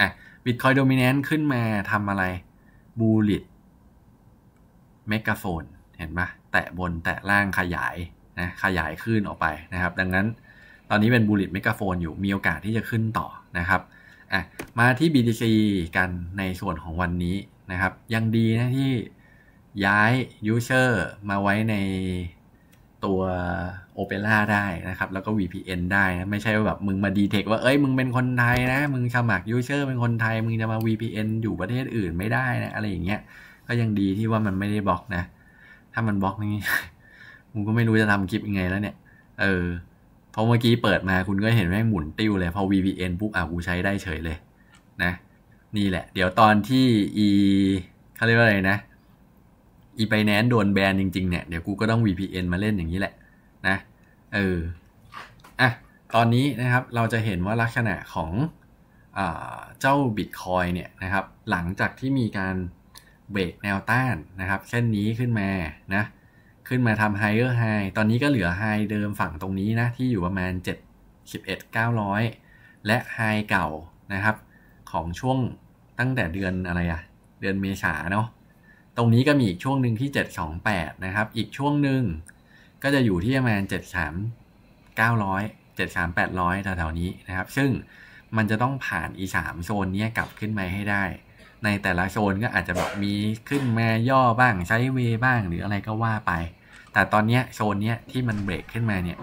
อ่ะบิตคอยโดมิเนนต์ขึ้นมาทำอะไรบูลิตเมกะโฟนเห็นปะแตะบนแตะล่างขยายนะขยายขึ้นออกไปนะครับ ดังนั้นตอนนี้เป็นบูลิตเมกะโฟน อยู่มีโอกาสที่จะขึ้นต่อนะครับอ่ะมาที่ BTC กันในส่วนของวันนี้นะครับ ยังดีนะที่ย้าย User มาไว้ในตัว Opera ได้นะครับ แล้วก็ VPN ได้นะไม่ใช่ว่าแบบมึงมาดีเทคว่าเอ้ยมึงเป็นคนไทยนะ มึงสมัคร User เป็นคนไทย มึงจะมา VPN อยู่ประเทศอื่นไม่ได้นะ อะไรอย่างเงี้ยก็ยังดีที่ว่ามันไม่ได้บล็อกนะ ถ้ามันบล็อกนี่ผมก็ไม่รู้จะทำคลิปยังไงแล้วเนี่ย เออพอเมื่อกี้เปิดมาคุณก็เห็นแม่งหมุนติ้วเลยพอ VPN ปุ๊บอ่ะกูใช้ได้เฉยเลยนะ นี่แหละ เดี๋ยวตอนที่อีเขาเรียกว่าอะไรนะอีไปแนนโดนแบนจริงๆเนี่ย เดี๋ยวกูก็ต้อง VPN มาเล่นอย่างนี้แหละนะเอออ่ะตอนนี้นะครับเราจะเห็นว่าลักษณะของอเจ้า Bitcoin เนี่ยนะครับ หลังจากที่มีการเบรกแนวต้านนะครับเส้นนี้ขึ้นมานะขึ้นมาทำ higher high ตอนนี้ก็เหลือ high เดิมฝั่งตรงนี้นะที่อยู่ประมาณ 7 11 900 และ high เก่านะครับ ของช่วงตั้งแต่เดือนอะไรอะเดือนเมษาเนาะตรงนี้ก็มีอีกช่วงหนึ่งที่ 728 นะครับ อีกช่วงหนึ่งก็จะอยู่ที่ประมาณ 73 900 73 800 แถวๆนี้นะครับ ซึ่งมันจะต้องผ่านอี3โซนนี้กลับขึ้นมาให้ได้ในแต่ละโซนก็อาจจะแบบมีขึ้นมาย่อบ้างใช้เวบ้างหรืออะไรก็ว่าไป แต่ตอนนี้โซนนี้ที่มันเบรกขึ้นมาเนี่ย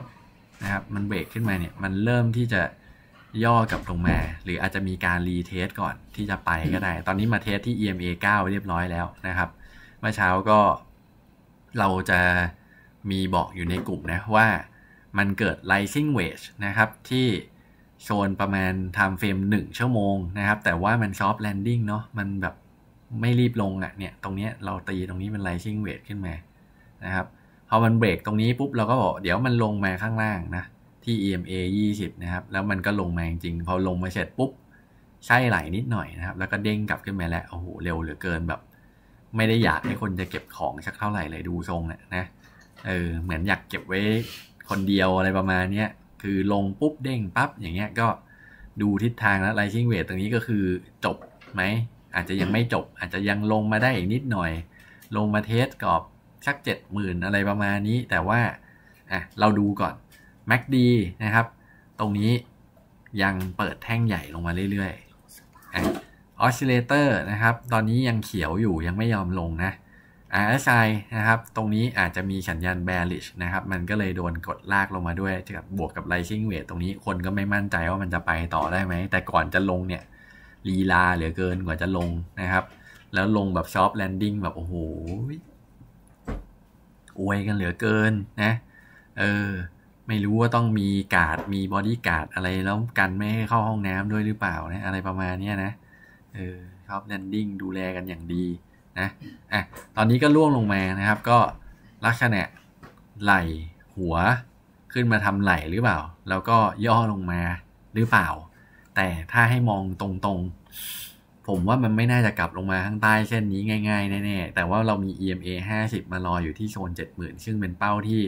นะครับมันเบรกขึ้นมาเนี่ยมันเริ่มที่จะย่อกับลงมา หรืออาจจะมีการรีเทสก่อนที่จะไปก็ได้ ตอนนี้มาเทสที่ EMA 9 เรียบร้อยแล้วนะครับเมื่อเช้าก็เราจะมีบอกอยู่ในกลุ่มนะว่ามันเกิด rising w d g e นะครับที่โซนประมาณไทม์เฟรมหนึ่งชั่วโมงนะครับ แต่ว่ามันซอฟต์แลนดิ้งเนาะมันแบบไม่รีบลงอะ่ะเนี่ยตรงนี้เราตีตรงนี้เป็นไลซิ่งเวทขึ้นมานะครับพอมันเบรกตรงนี้ปุ๊บ เราก็บอก เดี๋ยวมันลงมาข้างล่างนะ ที่ EMA 20 นะครับ แล้วมันก็ลงมาจริงพอลงมาเสร็จปุ๊บใช่ไหลนิดหน่อยนะครับ แล้วก็เด้งกลับขึ้นมาแล้วโอ้โหเร็วเหลือเกินแบบ ไม่ได้อยากให้คนจะเก็บของสักเท่าไหร่เลยดูทรงเนะนะเออเหมือนอยากเก็บไว้คนเดียวอะไรประมาณเนี้ยคือลงปุ๊บเด้งปั๊บ อย่างเงี้ยก็ดูทิศทางแล้วไลชิงเวทตรงนี้ก็คือจบไหม อาจจะยังไม่จบอาจจะยังลงมาได้อีกนิดหน่อย ลงมาเทสกรอบสักเจ็ดหมื่นอะไรประมาณนี้แต่ว่าอ่ะเราดูก่อน MACD นะครับ ตรงนี้ยังเปิดแท่งใหญ่ลงมาเรื่อยๆออสซิเลเตอร์นะครับ ตอนนี้ยังเขียวอยู่ยังไม่ยอมลงนะ RSI นะครับ ตรงนี้อาจจะมีสัญญาณ bearish นะครับ มันก็เลยโดนกดลากลงมาด้วยกับบวกกับ rising w e i g ตรงนี้คนก็ไม่มั่นใจว่ามันจะไปต่อได้ไหม แต่ก่อนจะลงเนี่ยลีลาเหลือเกินกว่าจะลงนะครับ แล้วลงแบบ soft landing แบบโอ้โหอวยกันเหลือเกินนะ เออ ไม่รู้ว่าต้องมีกาดมีบอดี้กาดอะไรแล้วกันไม่ให้เข้าห้องน้ำด้วยหรือเปล่านะอะไรประมาณนี้นะเออชอ t แลนดิ้งดูแลกันอย่างดีนะอ่ะตอนนี้ก็ร่วงลงมานะครับ ก็ลักษณะ ไหลหัวขึ้นมาทำไหลหรือเปล่า แล้วก็ย่อลงมาหรือเปล่า แต่ถ้าให้มองตรงๆ ผมว่ามันไม่น่าจะกลับลงมาข้างใต้เส้นนี้ง่ายๆแน่ๆ แต่ว่าเรามี EMA 50 มารออยู่ที่โซน 70,000 ซึ่งเป็นเป้าที่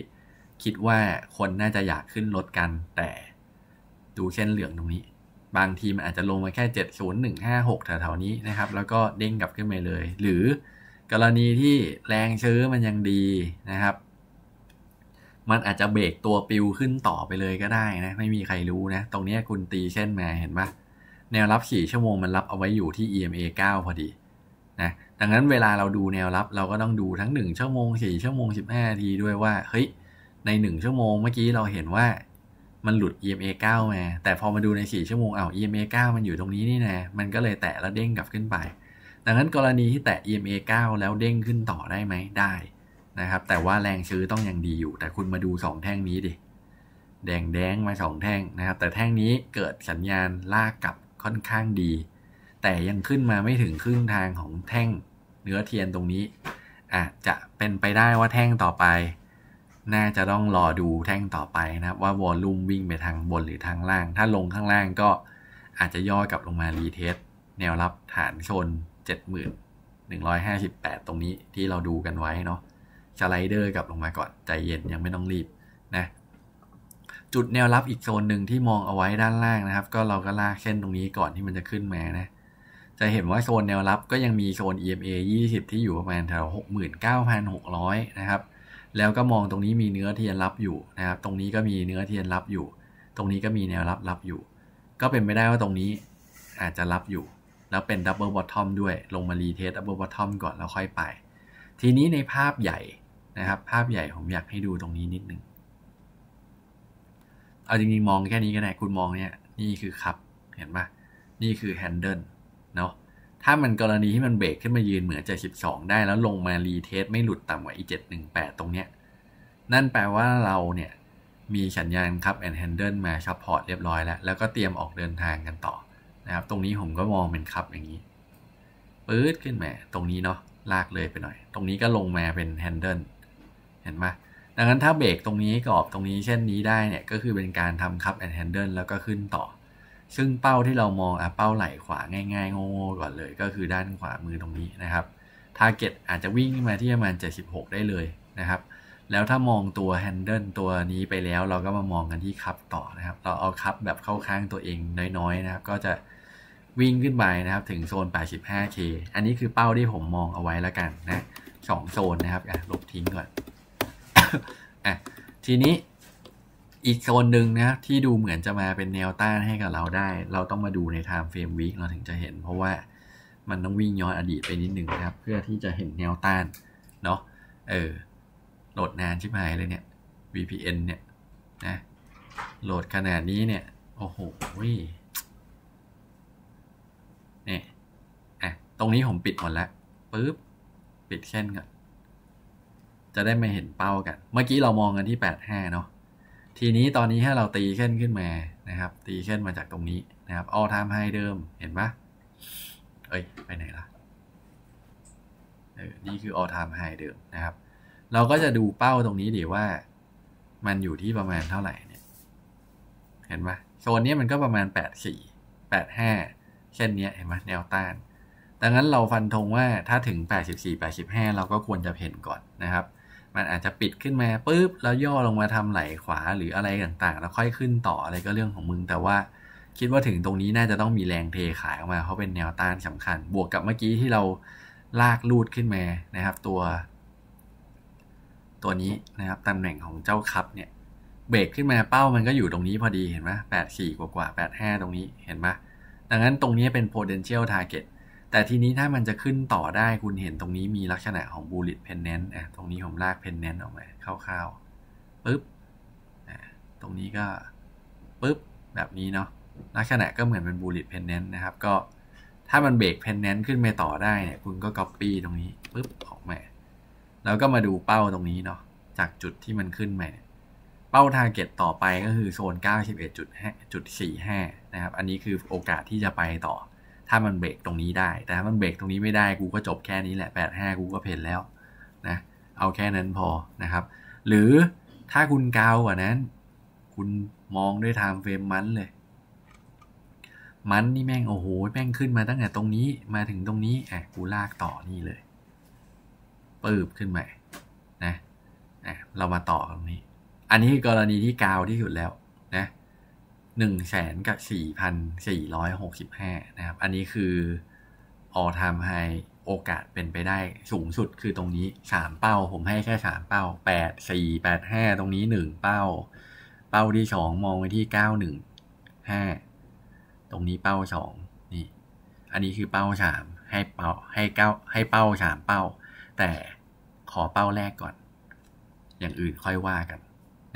คิดว่าคนน่าจะอยากขึ้นรถกัน แต่ดูเส้นเหลืองตรงนี้บางทีมันอาจจะลงมาแค่ 70156แถวๆนี้นะครับ แล้วก็เด้งกลับขึ้นไปเลย หรือกรณีที่แรงซื้อมันยังดีนะครับ มันอาจจะเบรกตัวปิวขึ้นต่อไปเลยก็ได้นะ ไม่มีใครรู้นะ ตรงนี้คุณตีเส้นมาเห็นปะแนวรับ 4 ชั่วโมงมันรับเอาไว้อยู่ที่ EMA 9 พอดีนะดังนั้นเวลาเราดูแนวรับ เราก็ต้องดูทั้ง 1 ชั่วโมง4ชั่วโมง15นาทีด้วยว่าเฮ้ยใน1ชั่วโมงเมื่อกี้เราเห็นว่ามันหลุด EMA 9มาแต่พอมาดูใน 4ชั่วโมงอาว EMA 9 มันอยู่ตรงนี้นี่นะมันก็เลยแตะแล้วเด้งกลับขึ้นไป ดังนั้นกรณีที่แตะ EMA 9 แล้วเด้งขึ้นต่อได้ไหมได้นะครับ แต่ว่าแรงซื้อต้องยังดีอยู่ แต่คุณมาดู 2 แท่งนี้ดิแดงแดงมา 2 แท่งนะครับแต่แท่งนี้เกิดสัญญาณลากกลับค่อนข้างดี แต่ยังขึ้นมาไม่ถึงครึ่งทางของแท่งเนื้อเทียนตรงนี้อาจจะเป็นไปได้ว่าแท่งต่อไปน่าจะต้องรอดูแท่งต่อไปนะครับ ว่าวอลลุ่มวิ่งไปทางบนหรือทางล่าง ถ้าลงข้างล่างก็อาจจะย่อกลับลงมารีเทสแนวรับฐานชน71,158 ตรงนี้ที่เราดูกันไว้เนาะสไลเดอร์กลับลงมาก่อนใจเย็นยังไม่ต้องรีบนะจุดแนวรับอีกโซนหนึ่งที่มองเอาไว้ด้านล่างนะครับ ก็เราก็ลากเส้นตรงนี้ก่อนที่มันจะขึ้นมานะ จะเห็นว่าโซนแนวรับก็ยังมีโซน EMA 20 ที่อยู่ประมาณแถว69,600 นะครับแล้วก็มองตรงนี้มีเนื้อเทียนรับอยู่นะครับ ตรงนี้ก็มีเนื้อเทียนรับอยู่ ตรงนี้ก็มีแนวรับรับอยู่ ก็เป็นไม่ได้ว่าตรงนี้อาจจะรับอยู่ แล้วเป็นดับเบิลบอททอมด้วยลงมารีเทสดับเบิลบอททอมก่อนแล้วค่อยไป ทีนี้ในภาพใหญ่นะครับ ภาพใหญ่ผมอยากให้ดูตรงนี้นิดนึงเอาจริงๆมองแค่นี้ก็ได้คุณมองเนี่ยนี่คือขับเห็นปะนี่คือแฮนเดิลเนาะถ้ามันกรณีที่มันเบรกขึ้นมายืนเหมือนจสสิบองได้แล้วลงมารีเทสไม่หลุดต่ำกว่าอีเจ็ดหนึ่งแปดตรงเนี้ยนั่นแปลว่าเราเนี่ยมีสัญญาณครับแอนด์แฮนเดิลมาซัพพอร์ตเรียบร้อยแล้ว แล้วก็เตรียมออกเดินทางกันต่อ นะครับตรงนี้ผมก็มองเป็นครับอย่างนี้ ปื๊ดขึ้นมาตรงนี้เนาะลากเลยไปหน่อย ตรงนี้ก็ลงมาเป็นแฮนเดิลเห็นไหมดังนั้นถ้าเบรกตรงนี้กรอบตรงนี้ เช่นนี้ได้เนี่ยก็คือเป็นการทำครับแอนด์แฮนเดิลแล้วก็ขึ้นต่อซึ่งเป้าที่เรามองอ่ะเป้าไหล่ขวาง่ายๆ โง่ๆก่อนเลย ก็คือด้านขวามือตรงนี้นะครับทาร์เก็ตอาจจะวิ่งมาที่ประมาณ76ได้เลยนะครับ แล้วถ้ามองตัวแฮนเดิลตัวนี้ไปแล้วเราก็มามองกันที่คับต่อนะครับ เราเอาคับแบบเข้าข้างตัวเองน้อยๆนะครับก็จะวิ่งขึ้นไปนะครับ ถึงโซน 85K อันนี้คือเป้าที่ผมมองเอาไว้แล้วกันนะสองโซนนะครับอ่ะลบทิ้งก่อนอ่ะทีนี้อีกโซนหนึ่งนะ ที่ดูเหมือนจะมาเป็นแนวต้านให้กับเราได้ เราต้องมาดูในไทม์เฟรมวีคเราถึงจะเห็น เพราะว่ามันต้องวิ่งย้อนอดีตไปนิดหนึ่งนะครับ เพื่อที่จะเห็นแนวต้าน เนาะเออ โหลดนานชิบหายเลยเนี่ย VPN เนี่ยนะ โหลดขนาดนี้เนี่ย โอ้โหเนี่ยอ่ะตรงนี้ผมปิดหมดแล้วปุ๊บปิดเช่นกันจะได้ไม่เห็นเป้ากัน เมื่อกี้เรามองกันที่85เนาะทีนี้ตอนนี้ให้เราตีเส้นขึ้นมานะครับ ตีเส้นมาจากตรงนี้นะครับออทามไฮเดิมเห็นปะเอ้ย ไปไหนล่ะเออนี่คือ all time high เดิมนะครับเราก็จะดูเป้าตรงนี้ดีว่ามันอยู่ที่ประมาณเท่าไหร่เนี่ยเห็นไหมโซนนี้มันก็ประมาณ 8 4 8 5เช่นนี้เห็นไหมแนวต้าน ดังนั้นเราฟันธงว่าถ้าถึง 84 85 เราก็ควรจะเห็นก่อนนะครับมันอาจจะปิดขึ้นมาปุ๊บแล้วย่อลงมาทำไหลขวาหรืออะไรต่างๆ แล้วค่อยขึ้นต่ออะไรก็เรื่องของมึง แต่ว่าคิดว่าถึงตรงนี้น่าจะต้องมีแรงเทขายออกมา เพราะเป็นแนวต้านสำคัญ บวกกับเมื่อกี้ที่เราลากลูดขึ้นมานะครับตัว ตัวนี้นะครับตำแหน่งของเจ้าคับเนี่ยเบรกขึ้นมาเป้ามันก็อยู่ตรงนี้พอดีเห็นไหมแปดสี่กว่ากว่าแปดห้าตรงนี้เห็นไหมดังนั้นตรงนี้เป็น potential target แต่ทีนี้ถ้ามันจะขึ้นต่อได้คุณเห็นตรงนี้มีลักษณะของ bullet pennant อ่ะตรงนี้ผมลาก pennant ออกมาคร่าวๆปึ๊บอ่ะตรงนี้ก็ปึ๊บแบบนี้เนาะลักษณะก็เหมือนเป็น bullet pennant นะครับ ก็ถ้ามันเบรก pennant ขึ้นไปต่อได้เนี่ยคุณก็ copy ตรงนี้ปึ๊บออกมาแล้วก็มาดูเป้าตรงนี้เนาะจากจุดที่มันขึ้นมาเป้า target ต่อไปก็คือโซน 91.4 5นะครับ อันนี้คือโอกาสที่จะไปต่อถ้ามันเบรกตรงนี้ได้แต่ถ้ามันเบรกตรงนี้ไม่ได้ กูก็จบแค่นี้แหละ85กูก็เพนแล้วนะ เอาแค่นั้นพอนะครับ หรือถ้าคุณกาวกว่านั้น คุณมองด้วยไทม์เฟรมมันเลย มันนี่แม่งโอ้โหแม่งขึ้นมาตั้งแต่ตรงนี้มาถึงตรงนี้อ่ะกูลากต่อนี่เลยปืบขึ้นมานะนะเรามาต่อตรงนี้ อันนี้กรณีที่กาวที่สุดแล้วหนึ่งแสนกับสี่พันสี่ร้อยหกสิบห้านะครับ อันนี้คือ all time high โอกาสเป็นไปได้สูงสุดคือตรงนี้สามเป้า ผมให้แค่สามเป้าแปดสี่แปดห้าตรงนี้หนึ่งเป้าเป้าที่สองมองไปที่เก้าหนึ่งห้าตรงนี้เป้าสองนี่ อันนี้คือเป้าสามให้เป้าให้เก้าให้เป้าสามเป้า แต่ขอเป้าแรกก่อน อย่างอื่นค่อยว่ากัน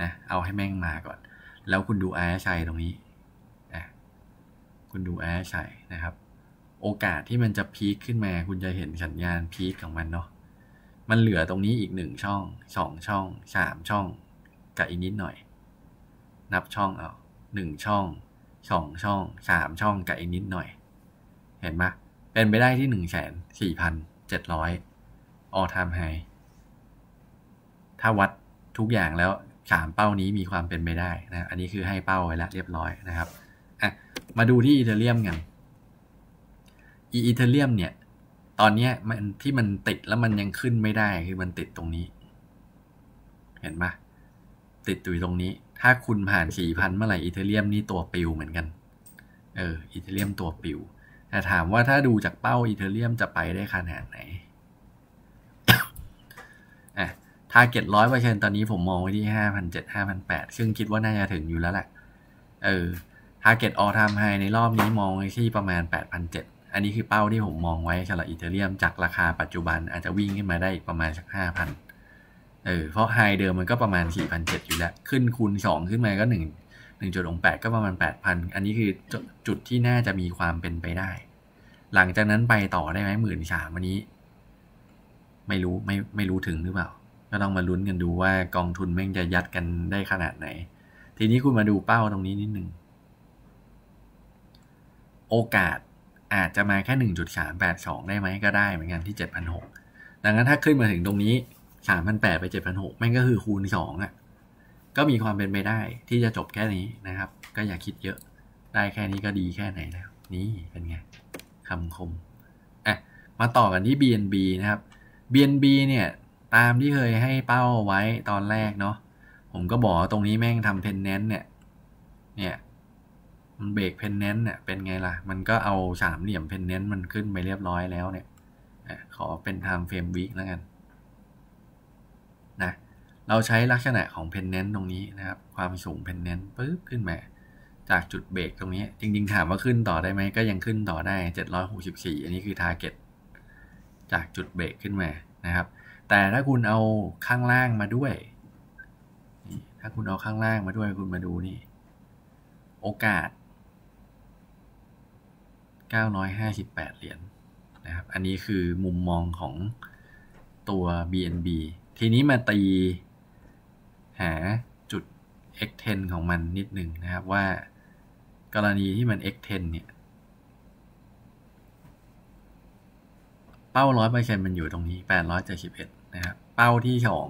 นะเอาให้แม่งมาก่อนแล้วคุณดูอาชัยตรงนี้นะคุณดูอาชัยนะครับ โอกาสที่มันจะพีคขึ้นมาคุณจะเห็นสัญญาณพีคของมันเนาะ มันเหลือตรงนี้อีกหนึ่งช่องสองช่องสามช่องกับอีกนิดหน่อย นับช่องเอาหนึ่งช่องสองช่องสามช่องกับอีกนิดหน่อย เห็นไหมเป็นไปได้ที่หนึ่งแสนสี่พันเจ็ดร้อยออทามไฮถ้าวัดทุกอย่างแล้วามเป้านี้มีความเป็นไปได้นะ อันนี้คือให้เป้าไว้แล้วเรียบร้อยนะครับอะมาดูที่อีเทเรียมกัน อีอีเทเรียมเนี่ย ตอนนี้มันที่มันติดแล้วมันยังขึ้นไม่ได้คือมันติดตรงนี้ เห็นปะติดอยู่ตรงนี้ ถ้าคุณผ่านสี่พันเมื่อไหร่อีเทเรียมนี่ตัวปิวเหมือนกัน เออ อีเทเรียมตัวปิวแต่ถามว่าถ้าดูจากเป้าอีเทเรียมจะไปได้ขนาดไหนทาร์เก็ตร้อยเปอร์เซ็นตอนนี้ผมมองไว้ที่ห้าพันเจ็ดห้าพันแปดซึ่งคิดว่าน่าจะถึงอยู่แล้วแหละ เออทาร์เก็ตออทามไฮในรอบนี้มองไว้ที่ประมาณแปดพันเจ็ดอันนี้คือเป้าที่ผมมองไว้สำหรับอีเอเรียม จากราคาปัจจุบันอาจจะวิ่งขึ้นมาได้ประมาณสักห้าพัน เออ เพราะไฮเดิมมันก็ประมาณสี่พันเจ็ดอยู่แล้ว ขึ้นคูณสองขึ้นมาก็หนึ่งหนึ่งจุดองแปดก็ประมาณแปดพัน อันนี้คือจุดที่น่าจะมีความเป็นไปได้ หลังจากนั้นไปต่อได้ไหมหมื่นสามวันนี้ ไม่รู้ไม่ไม่รู้ถึงหรือเปล่าก็ต้องมาลุ้นกันดูว่ากองทุนแม่งจะยัดกันได้ขนาดไหน ทีนี้คุณมาดูเป้าตรงนี้นิดหนึ่ง โอกาสอาจจะมาแค่ 1.382 ได้ไหมก็ได้เหมือนกันที่7น0กดังนั้นถ้าขึ้นมาถึงตรงนี้3แ0ดไป7น0กแม่งก็คือคูณ2อะ่ะก็มีความเป็นไปได้ที่จะจบแค่นี้นะครับ ก็อย่าคิดเยอะ ได้แค่นี้ก็ดีแค่ไหนแล้ว นี่เป็นไง คำคมอ่ะมาต่อกันที่ BNB นะครับ BNB เนี่ยตามที่เคยให้เป้าไว้ตอนแรกเนาะ ผมก็บอกตรงนี้แม่งทำเพนเน้นเนี่ย เนี่ย มันเบรกเพนเน้นเนี่ยเป็นไงล่ะ มันก็เอาสามเหลี่ยมเพนเน้นมันขึ้นไปเรียบร้อยแล้วเนี่ยขอเป็นไทม์เฟรมวิกแล้วกันนะ เราใช้ลักษณะของเพนเน้นตรงนี้นะครับ ความสูงเพนเน้นปึ๊บขึ้นมา จากจุดเบรกตรงนี้ จริง ๆถามว่าขึ้นต่อได้ไหมก็ยังขึ้นต่อได้764อันนี้คือทร์เก็ตจากจุดเบรกขึ้นมานะครับแต่ถ้าคุณเอาข้างล่างมาด้วย ถ้าคุณเอาข้างล่างมาด้วย คุณมาดูนี่ โอกาส 958 เหรียญนนะครับ อันนี้คือมุมมองของตัว BNB ทีนี้มาตี หาจุด X10 ของมันนิดหนึ่งนะครับว่า กรณีที่มัน X10 เนี่ย เป้ารร้ออยเเป์ซ็นต์มันอยู่ตรงนี้ 871ะครับเป้าที่สอง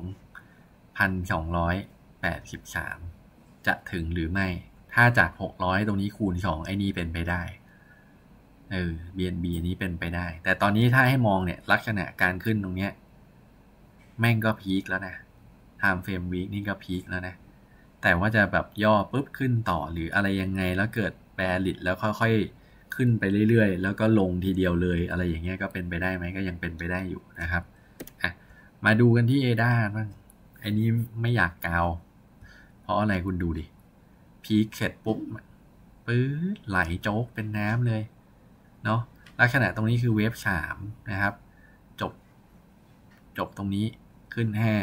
พันสองร้อยแปดสิบสามจะถึงหรือไม่ถ้าจากหกร้อยตรงนี้คูณสองไอ้นี่เป็นไปได้เออ BNB อันนี้เป็นไปได้ แต่ตอนนี้ถ้าให้มองเนี่ยลักษณะการขึ้นตรงเนี้ยแม่งก็พีคแล้วนะ time frame week นี่ก็พีคแล้วนะ แต่ว่าจะแบบย่อปุ๊บขึ้นต่อหรืออะไรยังไงแล้วเกิดแบริทแล้วค่อยๆ ขึ้นไปเรื่อยๆ แล้วก็ลงทีเดียวเลย อะไรอย่างเงี้ยก็เป็นไปได้ไหมก็ยังเป็นไปได้อยู่นะครับมาดูกันที่เอดาบ้าง อันนี้ไม่อยากกาวเพราะอะไรคุณดูดิ พีเสร็จปุ๊บปื๊ดไหลโจ๊กเป็นน้ำเลย เนาะลักษณะตรงนี้คือเวฟสามนะครับ จบ จบตรงนี้ขึ้นห้า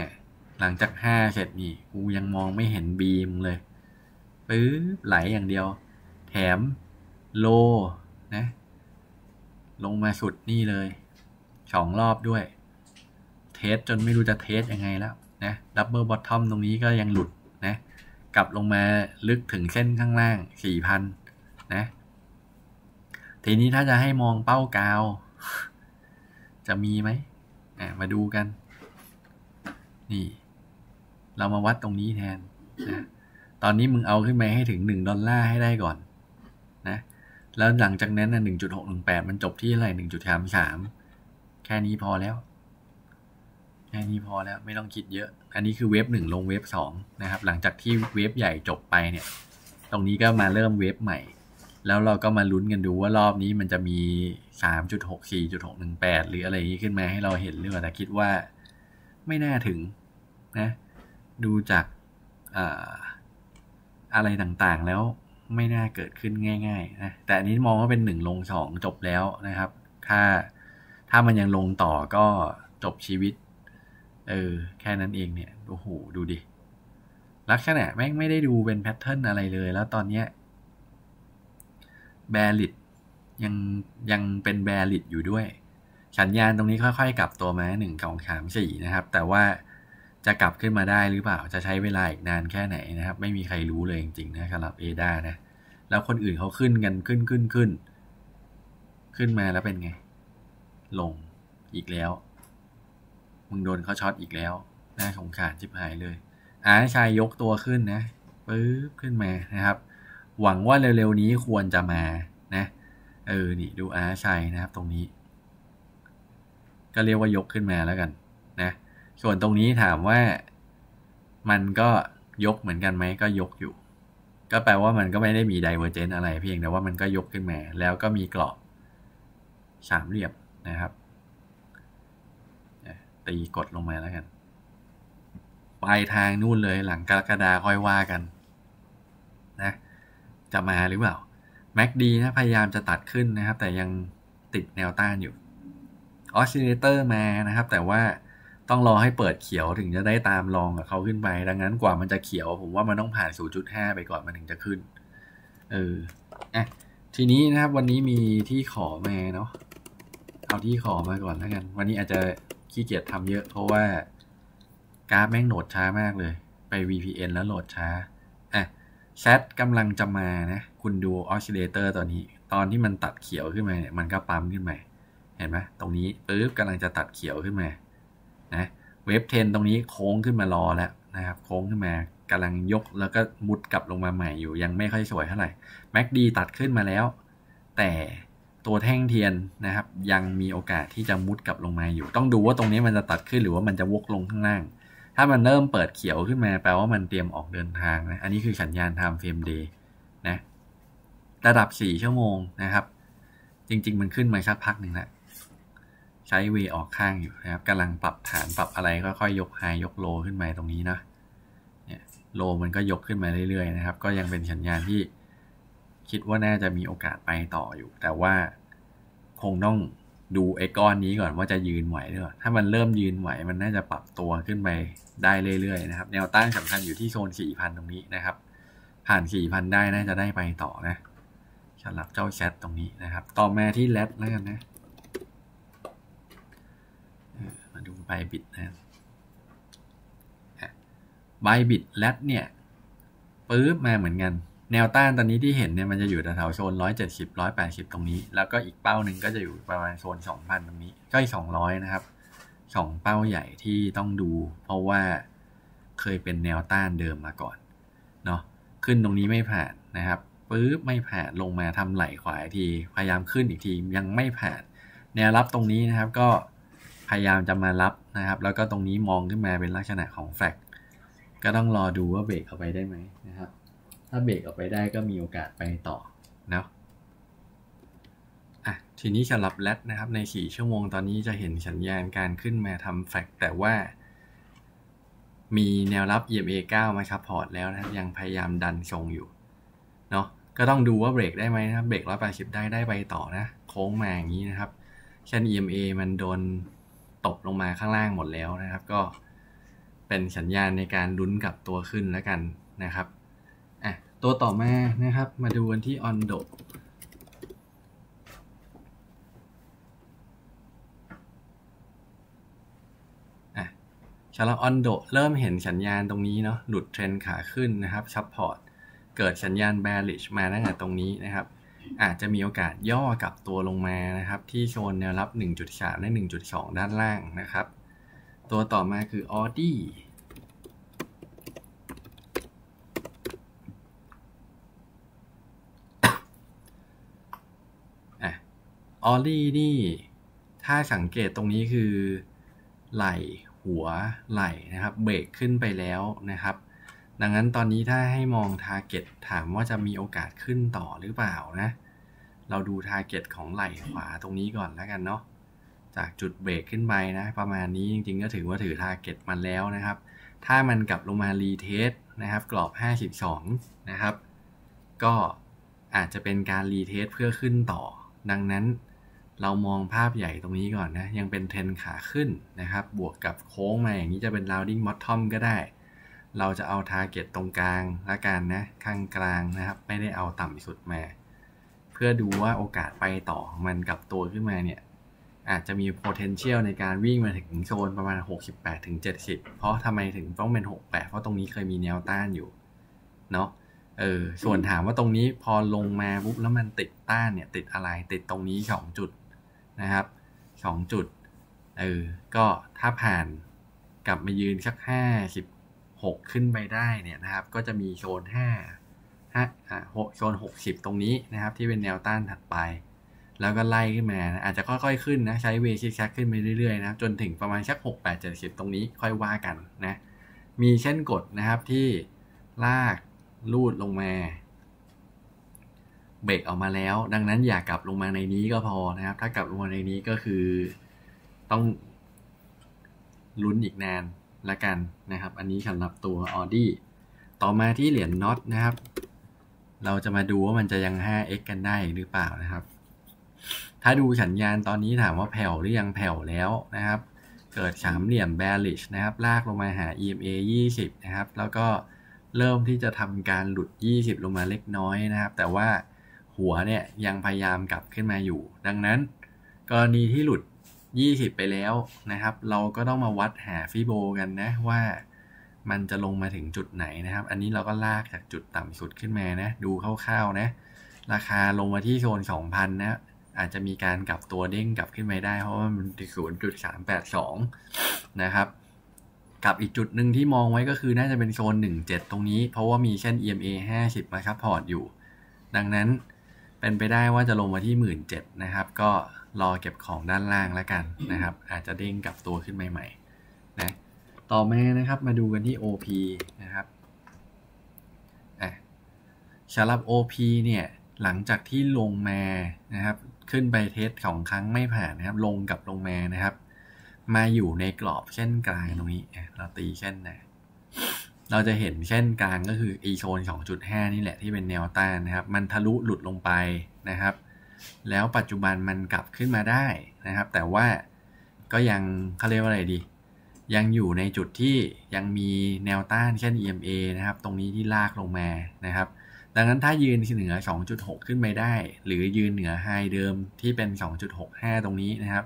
หลังจากห้าเสร็จนี่ กูยังมองไม่เห็นบีมเลยปื๊บไหลอย่างเดียว แถมโลนะ ลงมาสุดนี่เลย สองรอบด้วยทสจนไม่รู้จะเทสยังไงแล้ว นะดับเบิลบอททอมตรงนี้ก็ยังหลุดนะ กลับลงมาลึกถึงเส้นข้างล่าง 4,000นะ ทีนี้ถ้าจะให้มองเป้ากาว จะมีไหมะมาดูกัน นี่ เรามาวัดตรงนี้แทนนะตอนนี้มึงเอาขึ้นมาให้ถึง 1 ดอลลาร์ให้ได้ก่อน นะ แล้วหลังจากนั้นนะ1.618 มันจบที่อะไร1.33แค่นี้พอแล้วแค่นี้พอแล้วไม่ต้องคิดเยอะ อันนี้คือเวฟหนึ่งลงเวฟสองนะครับ หลังจากที่เวฟใหญ่จบไปเนี่ยตรงนี้ก็มาเริ่มเวฟใหม่ แล้วเราก็มาลุ้นกันดูว่ารอบนี้มันจะมีสามจุดหรืออะไรนี้ขึ้นมาให้เราเห็นหรือเปล่าแต่คิดว่า ไม่น่าถึงนะดูจากอะไรต่างๆ แล้วไม่น่าเกิดขึ้นง่ายๆนะแต่อันนี้มองว่าเป็นหนึ่งลงสองจบแล้วนะครับถ้าถ้ามันยังลงต่อก็จบชีวิตเออ แค่นั้นเองเนี่ย โอ้โห ดูดิลักษณะ แม่งไม่ได้ดูเป็นแพทเทิร์นอะไรเลย แล้วตอนเนี้ยแบลิดยังยังเป็นแบลิดอยู่ด้วยสัญญาณตรงนี้ค่อย ๆ กลับตัวมาหนึ่งสองสามสี่นะครับ แต่ว่าจะกลับขึ้นมาได้หรือเปล่าจะใช้เวลาอีกนานแค่ไหนนะครับ ไม่มีใครรู้เลยจริงๆ นะสำหรับเอดานะ แล้วคนอื่นเขาขึ้นกัน ขึ้นขึ้นขึ้นขึ้นมาแล้วเป็นไง ลงอีกแล้วมึงโดนเขาช็อตอีกแล้วน่าสงสารจิบหายเลยอาชายยกตัวขึ้นนะปึ๊บขึ้นมานะครับ หวังว่าเร็วๆนี้ควรจะมานะเออนี่ดูอาชัยนะครับตรงนี้ ก็เรียกว่ายกขึ้นมาแล้วกัน นะ ส่วนตรงนี้ถามว่า มันก็ยกเหมือนกันไหมก็ยกอยู่ก็แปลว่ามันก็ไม่ได้มีไดเวอร์เจนอะไรเพียงแต่ว่ามันก็ยกขึ้นมาแล้วก็มีกรอบสามเหลี่ยมนะครับตีกดลงมาแล้วกัน ปลายทางนู่นเลยหลังกรกฎาค่อยว่ากัน นะ จะมาหรือเปล่าแม็กดีนะพยายามจะตัดขึ้นนะครับ แต่ยังติดแนวต้านอยู่ออสซิเลเตอร์มานะครับ แต่ว่าต้องรอให้เปิดเขียวถึงจะได้ตามรองกับเขาขึ้นไป ดังนั้นกว่ามันจะเขียวผมว่ามันต้องผ่าน0.5ไปก่อนมันถึงจะขึ้นเอออ่ะทีนี้นะครับวันนี้มีที่ขอมาเนาะเอาที่ขอมาก่อนแล้วกัน วันนี้อาจจะขี้เกียจทำเยอะเพราะว่ากราฟแม่งโหลดช้ามากเลย ไป VPN แล้วโหลดช้าอ่ะแซดกำลังจะมานะคุณดูออสซิเลเตอร์ตอนนี้ ตอนที่มันตัดเขียวขึ้นมาเนี่ยมันก็ปั๊มขึ้นมาเห็นไหมตรงนี้ปึ๊บกำลังจะตัดเขียวขึ้นมา นะ เวฟเทนตรงนี้โค้งขึ้นมารอแล้วนะครับ โค้งขึ้นมากำลังยกแล้วก็ มุดกลับลงมาใหม่อยู่ ยังไม่ค่อยสวยเท่าไหร่แม็กดีตัดขึ้นมาแล้ว แต่ตัวแท่งเทียนนะครับ ยังมีโอกาสที่จะมุดกลับลงมาอยู่ ต้องดูว่าตรงนี้มันจะตัดขึ้นหรือว่ามันจะวกลงข้างล่าง ถ้ามันเริ่มเปิดเขียวขึ้นมา แปลว่ามันเตรียมออกเดินทางนะอันนี้คือสัญญาณ time frame day นะ ระดับ4ชั่วโมงนะครับ จริงๆมันขึ้นมาสักพักหนึ่งแล้วใช้เวออกข้างอยู่นะครับกำลังปรับฐานปรับอะไรค่อยๆยกไฮยกโลขึ้นมาตรงนี้นะเนี่ยโลมันก็ยกขึ้นมาเรื่อยๆนะครับก็ยังเป็นสัญญาณที่คิดว่าน่าจะมีโอกาสไปต่ออยู่ แต่ว่าคงต้องดูไอ้ก้อนนี้ก่อนว่าจะยืนไหวหรือเปล่าถ้ามันเริ่มยืนไหวมันน่าจะปรับตัวขึ้นไปได้เรื่อยๆนะครับแนวต้านสำคัญอยู่ที่โซน 4,000 ตรงนี้นะครับ ผ่าน 4,000 ได้น่าจะได้ไปต่อนะสำหรับเจ้าแชทตรงนี้นะครับ ต่อมาที่แรดแล้วกันนะมาดูไบบิดนะไบบิดแรดเนี่ย ปื๊บมาเหมือนกันแนวต้านตอนนี้ที่เห็นเนี่ยมันจะอยู่แถวโซน 170 180 ตรงนี้ แล้วก็อีกเป้าหนึ่งก็จะอยู่ประมาณโซน 2,000 ตรงนี้ ก็อีก200 นะครับสองเป้าใหญ่ที่ต้องดู เพราะว่าเคยเป็นแนวต้านเดิมมาก่อน เนาะขึ้นตรงนี้ไม่ผ่านนะครับปึ๊บไม่ผ่าน ลงมาทำไหลขวาที พยายามขึ้นอีกที ยังไม่ผ่าน แนวรับตรงนี้นะครับ ก็พยายามจะมารับนะครับ แล้วก็ตรงนี้มองขึ้นมาเป็นลักษณะของแฟกก็ต้องรอดูว่าเบรกเข้าไปได้ไหมนะครับถ้าเบรกออกไปได้ก็มีโอกาสไปต่อนะอ่ะทีนี้สำหรับแรดนะครับใน 4 ชั่วโมงตอนนี้จะเห็นสัญญาณการขึ้นมาทำแฟกแต่ว่า มีแนวรับ EMA 9 มาคัพพอร์ตแล้วนะครับยังพยายามดันทรงอยู่ เนาะก็ต้องดูว่าเบรกได้ไหมนะครับเบรกร้อยแปดสิบได้ได้ไปต่อนะ โค้งมาอย่างนี้นะครับเช่น EMA มันโดนตกลงมาข้างล่างหมดแล้วนะครับ ก็เป็นสัญญาณในการลุ้นกับตัวขึ้นแล้วกันนะครับตัวต่อมานะครับ มาดูวันที่ออนโดชาร์ลออนโด เริ่มเห็นสัญญาณตรงนี้เนาะหลุดเทรนขาขึ้นนะครับ ซับพอร์ต เกิดสัญญาณแบริชมาตั้งแต่ตรงนี้นะครับ อาจจะมีโอกาสย่อกลับตัวลงมานะครับ ที่โซนแนวรับ 1.3และ1.2 ด้านล่างนะครับ ตัวต่อมาคือออดี้ออลลี่นี่ถ้าสังเกตตรงนี้คือ ไหล่หัว ไหล่นะครับ เบรกขึ้นไปแล้วนะครับ ดังนั้นตอนนี้ถ้าให้มองทาร์เก็ตถามว่าจะมีโอกาสขึ้นต่อหรือเปล่านะ เราดูทาร์เก็ตของไหล่ขวาตรงนี้ก่อนแล้วกันเนาะจากจุดเบรกขึ้นไปนะประมาณนี้จริงๆ ก็ถือว่าถือทาร์เก็ตมันแล้วนะครับ ถ้ามันกลับลงมารีเทสนะครับ กรอบ 52 นะครับก็อาจจะเป็นการรีเทสเพื่อขึ้นต่อ ดังนั้นเรามองภาพใหญ่ตรงนี้ก่อนนะ ยังเป็นเทรนขาขึ้นนะครับ บวกกับโค้งมา อย่างนี้จะเป็น o าวดิ้งม o t ทอมก็ได้ เราจะเอาท a ร g e กตตรงกลางละกันนะข้างกลางนะครับ ไม่ได้เอาต่ำสุดมา เพื่อดูว่าโอกาสไปต่อมันกับตัวขึ้นมาเนี่ย อาจจะมี potential ในการวิ่งมาถึงโซนประมาณ 68ถึง70 เพราะทำไมถึงต้องเป็น 68 เพราะตรงนี้เคยมีแนวต้านอยู่เนาะเออส่วนถามว่าตรงนี้พอลงมาปุ๊บแล้วมันติดต้านเนี่ยติดอะไรติดตรงนี้สองจุดนะครับสองจุดเออก็ถ้าผ่านกลับมายืนสัก5้าสิบหกขึ้นไปได้เนี่ยนะครับ ก็จะมีโซนห้าหาโซนหกสิบตรงนี้นะครับ ที่เป็นแนวต้านถัดไป แล้วก็ไล่ขึ้นมานะอาจจะค่อยๆขึ้นนะ ใช้เวชิชักขึ้นไปเรื่อยๆนะจนถึงประมาณสักหกแปดเจ็ดสิบตรงนี้ค่อยว่ากันนะ มีเช่นกดนะครับที่ลากลูดลงมาเบรกออกมาแล้ว ดังนั้นอย่ากลับลงมาในนี้ก็พอนะครับ ถ้ากลับลงมาในนี้ก็คือต้องลุ้นอีกนานละกันนะครับ อันนี้สำหรับตัวออดี้ ต่อมาที่เหรียญน็อตนะครับ เราจะมาดูว่ามันจะยัง 5x กันได้หรือเปล่านะครับ ถ้าดูสัญญาณตอนนี้ถามว่าแผ่วหรือยังแผ่วแล้วนะครับ เกิดสามเหลี่ยม b บ a r i s h นะครับ ลากลงมาหา EMA 20 นะครับ แล้วก็เริ่มที่จะทำการหลุด 20 ลงมาเล็กน้อยนะครับ แต่ว่าหัวเนี่ยยังพยายามกลับขึ้นมาอยู่ ดังนั้น กรณีที่หลุด 20 ไปแล้วนะครับ เราก็ต้องมาวัดหาฟิโบ กันนะว่ามันจะลงมาถึงจุดไหนนะครับ อันนี้เราก็ลากจากจุดต่ำสุดขึ้นมานะ ดูคร่าวๆนะ ราคาลงมาที่โซน 2,000 นะอาจจะมีการกลับตัวเด้งกลับขึ้นไปได้ เพราะว่า มันศูนย์จุดสามแปดสองนะครับกับอีกจุดหนึ่งที่มองไว้ก็คือน่าจะเป็นโซน 17 ตรงนี้ เพราะว่ามีเส้น EMA 50 มาซับพอร์ตอยู่ ดังนั้นเป็นไปได้ว่าจะลงมาที่หมื่นเจ็ดนะครับ ก็รอเก็บของด้านล่างแล้วกันนะครับ อาจจะเด้งกลับตัวขึ้นใหม่ๆนะต่อมานะครับมาดูกันที่ OP นะครับอ่ะสำหรับ OP เนี่ย หลังจากที่ลงมานะครับ ขึ้นไปเทสสองครั้งไม่ผ่านนะครับ ลงกับลงมานะครับ มาอยู่ในกรอบเส้นกลางตรงนี้เราตีเส้นนะเราจะเห็นเส้นกลางก็คือ e zone 2.5 นี่แหละที่เป็นแนวต้านนะครับ มันทะลุหลุดลงไปนะครับ แล้วปัจจุบันมันกลับขึ้นมาได้นะครับ แต่ว่าก็ยังเขาเรียกว่าอะไรดี ยังอยู่ในจุดที่ยังมีแนวต้านเช่น EMA นะครับ ตรงนี้ที่ลากลงมานะครับ ดังนั้นถ้ายืนเหนือ 2.6 ขึ้นไปได้ หรือยืนเหนือไฮเดิมที่เป็น 2.65 ตรงนี้นะครับ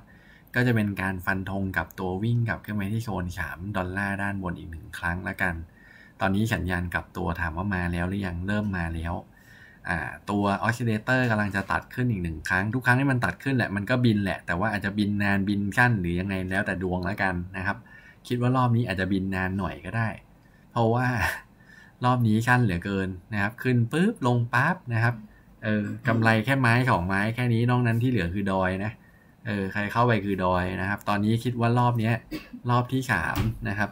ก็จะเป็นการฟันธงกับตัววิ่งกลับขึ้นไปที่โซน3 ดอลลาร์ด้านบนอีกหนึ่งครั้งแล้วกันตอนนี้สัญญาณกับตัวถามว่ามาแล้วหรือยังเริ่มมาแล้วตัวออสซิเลเตอร์กำลังจะตัดขึ้นอีกหนึ่งครั้ง ทุกครั้งที่มันตัดขึ้นแหละมันก็บินแหละ แต่ว่าอาจจะบินนานบินสั้นหรือยังไงแล้วแต่ดวงแล้วกันนะครับ คิดว่ารอบนี้อาจจะบินนานหน่อยก็ได้ เพราะว่ารอบนี้สั้นเหลือเกินนะครับ ขึ้นปุ๊บลงปั๊บนะครับเออกำไรแค่ไม้สองไม้แค่นี้นอกนั้นที่เหลือคือดอยนะเออใครเข้าไปคือดอยนะครับ ตอนนี้คิดว่ารอบเนี้ยรอบที่สามนะครับ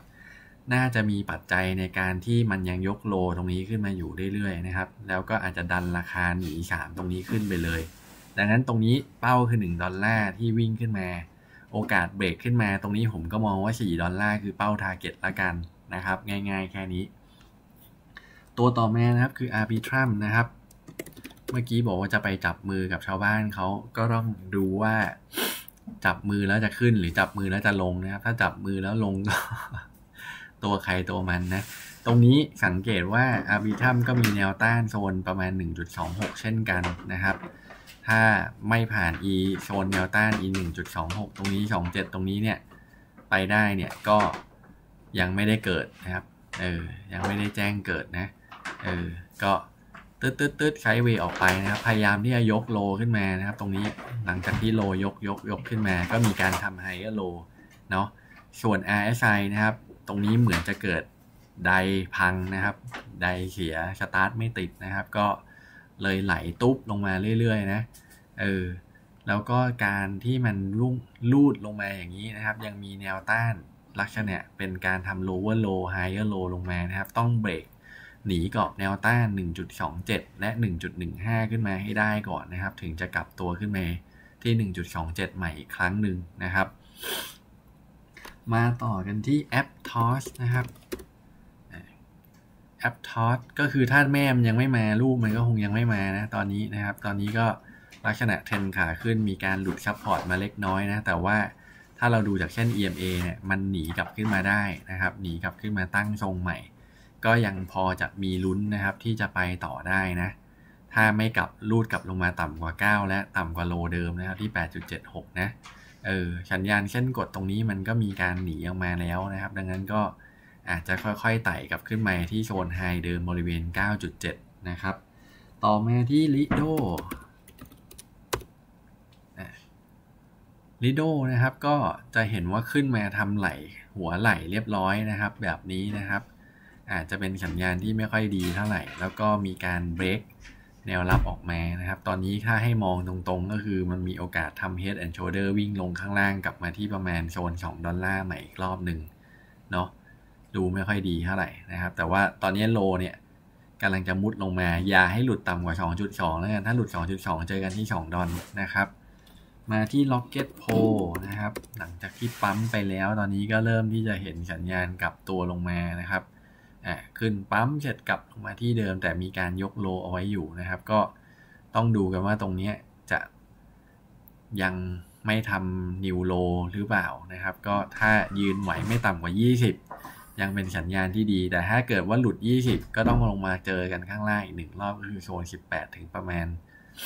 น่าจะมีปัจจัยในการที่มันยังยกโลตรงนี้ขึ้นมาอยู่เรื่อยๆนะครับ แล้วก็อาจจะดันราคาหนีสามตรงนี้ขึ้นไปเลย ดังนั้นตรงนี้เป้าคือ 1ดอลลาร์ที่วิ่งขึ้นมา โอกาสเบรกขึ้นมา ตรงนี้ผมก็มองว่า4ดอลลาร์คือเป้าทาร์เก็ตละกันนะครับ ง่าย ๆ แค่นี้ ตัวต่อมานะครับคือ a r b i t r ั m นะครับ เมื่อกี้บอกว่าจะไปจับมือกับชาวบ้านเขาก็ต้องดูว่า จับมือแล้วจะขึ้น หรือจับมือแล้วจะลงนะครับถ้าจับมือแล้วลงก็ตัวใครตัวมันนะ ตรงนี้สังเกตว่าอาร์บิทัมก็มีแนวต้านโซนประมาณ 1.26 เช่นกันนะครับ ถ้าไม่ผ่าน e โซนแนวต้าน e 1.26 ตรงนี้ 27 ตรงนี้เนี่ย ไปได้เนี่ยก็ยังไม่ได้เกิดนะครับเออยังไม่ได้แจ้งเกิดนะเออ ก็ตืดตืดตืดไซดเวออกไปนะครับ พยายามที่จะยกโลขึ้นมานะครับ ตรงนี้หลังจากที่โลยกยกยกขึ้นมา ก็มีการทำไฮเออร์โลเนาะส่วน RSI นะครับตรงนี้เหมือนจะเกิดไดพังนะครับไดเสียสตาร์ทไม่ติดนะครับ ก็เลยไหลตุ๊บลงมาเรื่อยๆนะเออแล้วก็การที่มันลุ่งลูดลงมาอย่างนี้นะครับ ยังมีแนวต้านลักษณะ เป็นการทำ lower low higher low ลงมานะครับ ต้องเบรกหนีกรอบแนวต้าน 1.27 และ 1.15 ขึ้นมาให้ได้ก่อนนะครับ ถึงจะกลับตัวขึ้นมาที่ 1.27 ใหม่อีกครั้งหนึ่งนะครับมาต่อกันที่แอปทอสนะครับแอปทอสก็คือถ้าแม่มันยังไม่มาลูกมันก็คงยังไม่มานะตอนนี้นะครับ ตอนนี้ก็ลักษณะเทรนขาขึ้นมีการหลุดซับพอร์ตมาเล็กน้อยนะ แต่ว่าถ้าเราดูจากเช่น EMA เนี่ยมันหนีกลับขึ้นมาได้นะครับหนีกลับขึ้นมาตั้งทรงใหม่ ก็ยังพอจะมีลุ้นนะครับที่จะไปต่อได้นะ ถ้าไม่กลับรูดกลับลงมาต่ำกว่า 9 และต่ำกว่าโลเดิมนะครับที่ 8.76 นะเออสัญญาณเส้นกดตรงนี้มันก็มีการหนีออกมาแล้วนะครับ ดังนั้นก็อาจจะค่อยๆไต่กลับขึ้นมาที่โซนไฮเดิมบริเวณ 9.7 นะครับ ต่อมาที่ลิโดลิโดนะครับก็จะเห็นว่าขึ้นมาทำไหลหัวไหลเรียบร้อยนะครับแบบนี้นะครับ อาจจะเป็นสัญญาณที่ไม่ค่อยดีเท่าไหร่ แล้วก็มีการเบรกแนวรับออกมานะครับ ตอนนี้ถ้าให้มองตรงๆ ก็คือมันมีโอกาสทำ head and shoulder วิ่งลงข้างล่างกลับมาที่ประมาณโซน2 ดอลลาร์ใหม่อีกรอบหนึ่งเนาะดูไม่ค่อยดีเท่าไหร่นะครับ แต่ว่าตอนนี้โลเนี่ยกำลังจะมุดลงมาอย่าให้หลุดต่ำกว่า 2.2 แล้วกันถ้าหลุด 2.2 เจอกันที่ 2 ดอลนะครับ มาที่ Rocket Pro นะครับ หลังจากที่ปั๊มไปแล้ว ตอนนี้ก็เริ่มที่จะเห็นสัญญาณกลับตัวลงมานะครับอ่ะ ขึ้นปั๊ม เสร็จกลับลงมาที่เดิม แต่มีการยกโลเอาไว้อยู่นะครับ ก็ต้องดูกันว่าตรงนี้จะยังไม่ทำนิวโลหรือเปล่านะครับ ก็ถ้ายืนไหวไม่ต่ำกว่า 20 ยังเป็นสัญญาณที่ดีแต่ถ้าเกิดว่าหลุด 20 ก็ต้องลงมาเจอกันข้างล่างอีกหนึ่งรอบก็คือโซน18 ถึงประมาณ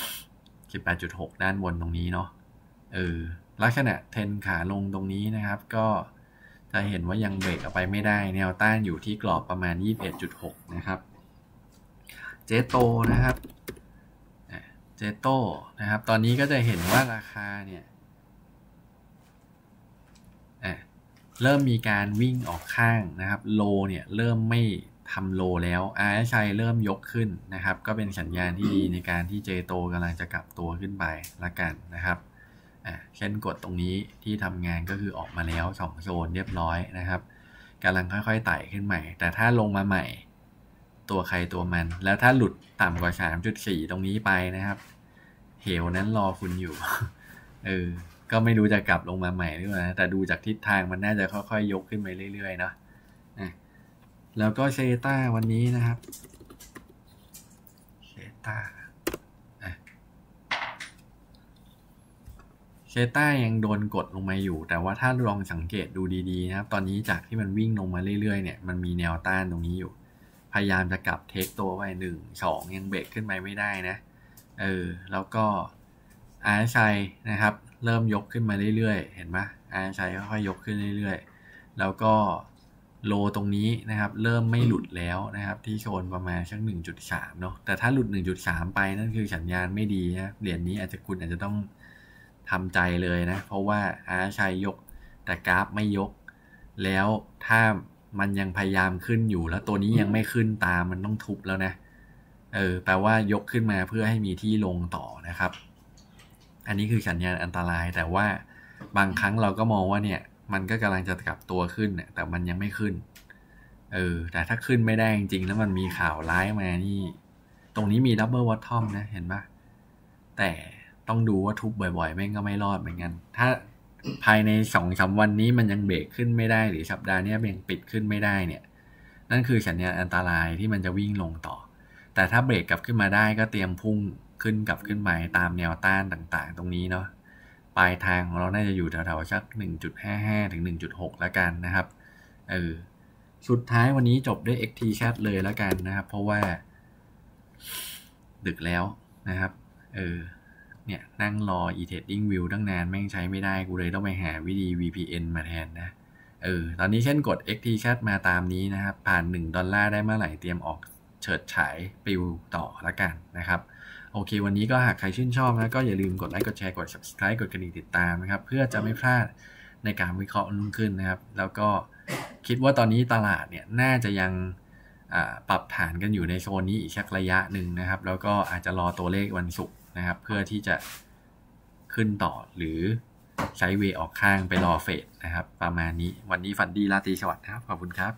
18.6 ด้านบนตรงนี้เนาะเออลักษณะเทนขาลงตรงนี้นะครับ ก็จะเห็นว่ายังเบรกออกไปไม่ได้แนวต้านอยู่ที่กรอบประมาณ 21.6 นะครับ เจโตนะครับเจโตนะครับ ตอนนี้ก็จะเห็นว่าราคาเนี่ยเริ่มมีการวิ่งออกข้างนะครับ โลเนี่ยเริ่มไม่ทำโล แล้ว RSI เริ่มยกขึ้นนะครับ ก็เป็นสัญญาณที่ดีในการที่เจโตกำลังจะกลับตัวขึ้นไปละกันนะครับอ่ะเช่นกดตรงนี้ที่ทำงานก็คือออกมาแล้ว 2โซนเรียบร้อยนะครับกำลังค่อยๆไต่ขึ้นใหม่ แต่ถ้าลงมาใหม่ ตัวใครตัวมัน แล้วถ้าหลุดต่ำกว่า3.4ตรงนี้ไปนะครับ เหวนั้นรอคุณอยู่เออก็ไม่รู้จะกลับลงมาใหม่หรือเปล่าแต่ดูจากทิศทางมันน่าจะค่อยๆ ยกขึ้นไปเรื่อยๆเนาะแล้วก็เซต้าวันนี้นะครับเซต้าเซต้ายังโดนกดลงมาอยู่ แต่ว่าถ้าลองสังเกตดูดีๆนะครับ ตอนนี้จากที่มันวิ่งลงมาเรื่อยๆ เนี่ยมันมีแนวต้านตรงนี้อยู่ พยายามจะกลับเทคตัวไปหนึ่งสองยังเบรกขึ้นไปไม่ได้นะเออแล้วก็อชัยนะครับ เริ่มยกขึ้นมาเรื่อยๆ เห็นไหมอชัยค่อยๆยกขึ้นเรื่อยๆ แล้วก็โลตรงนี้นะครับ เริ่มไม่หลุดแล้วนะครับ ที่โซนประมาณชันหึ่งจุดสามเนาะแต่ถ้าหลุดหนึ่งจุดสามไปนั่นคือสัญญาณไม่ดีนะเหรียญนนี้อาจจะคุณอาจจะต้องทำใจเลยนะ เพราะว่าอาชัยยก แต่กราฟไม่ยก แล้วถ้ามันยังพยายามขึ้นอยู่ แล้วตัวนี้ยังไม่ขึ้นตาม มันต้องทุบแล้วนะเออแปลว่ายกขึ้นมาเพื่อให้มีที่ลงต่อนะครับ อันนี้คือสัญญาณอันตราย แต่ว่า บางครั้งเราก็มองว่าเนี่ย มันก็กำลังจะกลับตัวขึ้นแต่มันยังไม่ขึ้น เออแต่ถ้าขึ้นไม่ได้จริงๆแล้วมันมีข่าวร้ายมานี่ ตรงนี้มีดับเบิลวอททอมนะ เห็นปะแต่ต้องดูว่าทุบบ่อยๆแม่งก็ไม่รอดเหมือนกัน ถ้าภายในสองสาวันนี้มันยังเบรกขึ้นไม่ได้หรือสัปดาห์นี้ยังปิดขึ้นไม่ได้ เนี่ย นั่นคือสัญญาณอันตรายที่มันจะวิ่งลงต่อ แต่ถ้าเบรกกลับขึ้นมาได้ก็เตรียมพุ่งขึ้นกลับขึ้นไปตามแนวต้านต่างๆตรงนี้เนาะ ปลายทางของเราน่าจะอยู่แถวๆสัก1.55ถึง1.6แล้วกันนะครับ เออ สุดท้ายวันนี้จบด้วย XT Chat เลยแล้วกันนะครับ เพราะว่า ดึกแล้วนะครับ เออเนี่ยนั่งรอ e-trading view ตั้งนานแม่งใช้ไม่ได้ กูเลยต้องไปหาวิธี VPN มาแทนนะเออตอนนี้เช่นกด XT chat มาตามนี้นะครับ ผ่าน 1 ดอลลาร์ได้เมื่อไหร่เตรียมออก เฉิดฉายปิวต่อละกันนะครับ โอเค วันนี้ก็หากใครชื่นชอบนะก็อย่าลืมกดไลค์กดแชร์กด subscribe กดกระดิ่งติดตามนะครับ เพื่อจะไม่พลาดในการวิเคราะห์ลุ่งขึ้นนะครับแล้วก็คิดว่าตอนนี้ตลาดเนี่ยน่าจะยังปรับฐานกันอยู่ในโซนนี้อีกชักระยะหนึ่งนะครับแล้วก็อาจจะรอตัวเลขวันศุกร์นะครับเพื่อที่จะขึ้นต่อหรือใช้เวออกข้างไปรอเฟดนะครับประมาณนี้วันนี้ฟันดี้ลาตีสวัสดิ์ครับขอบคุณครับ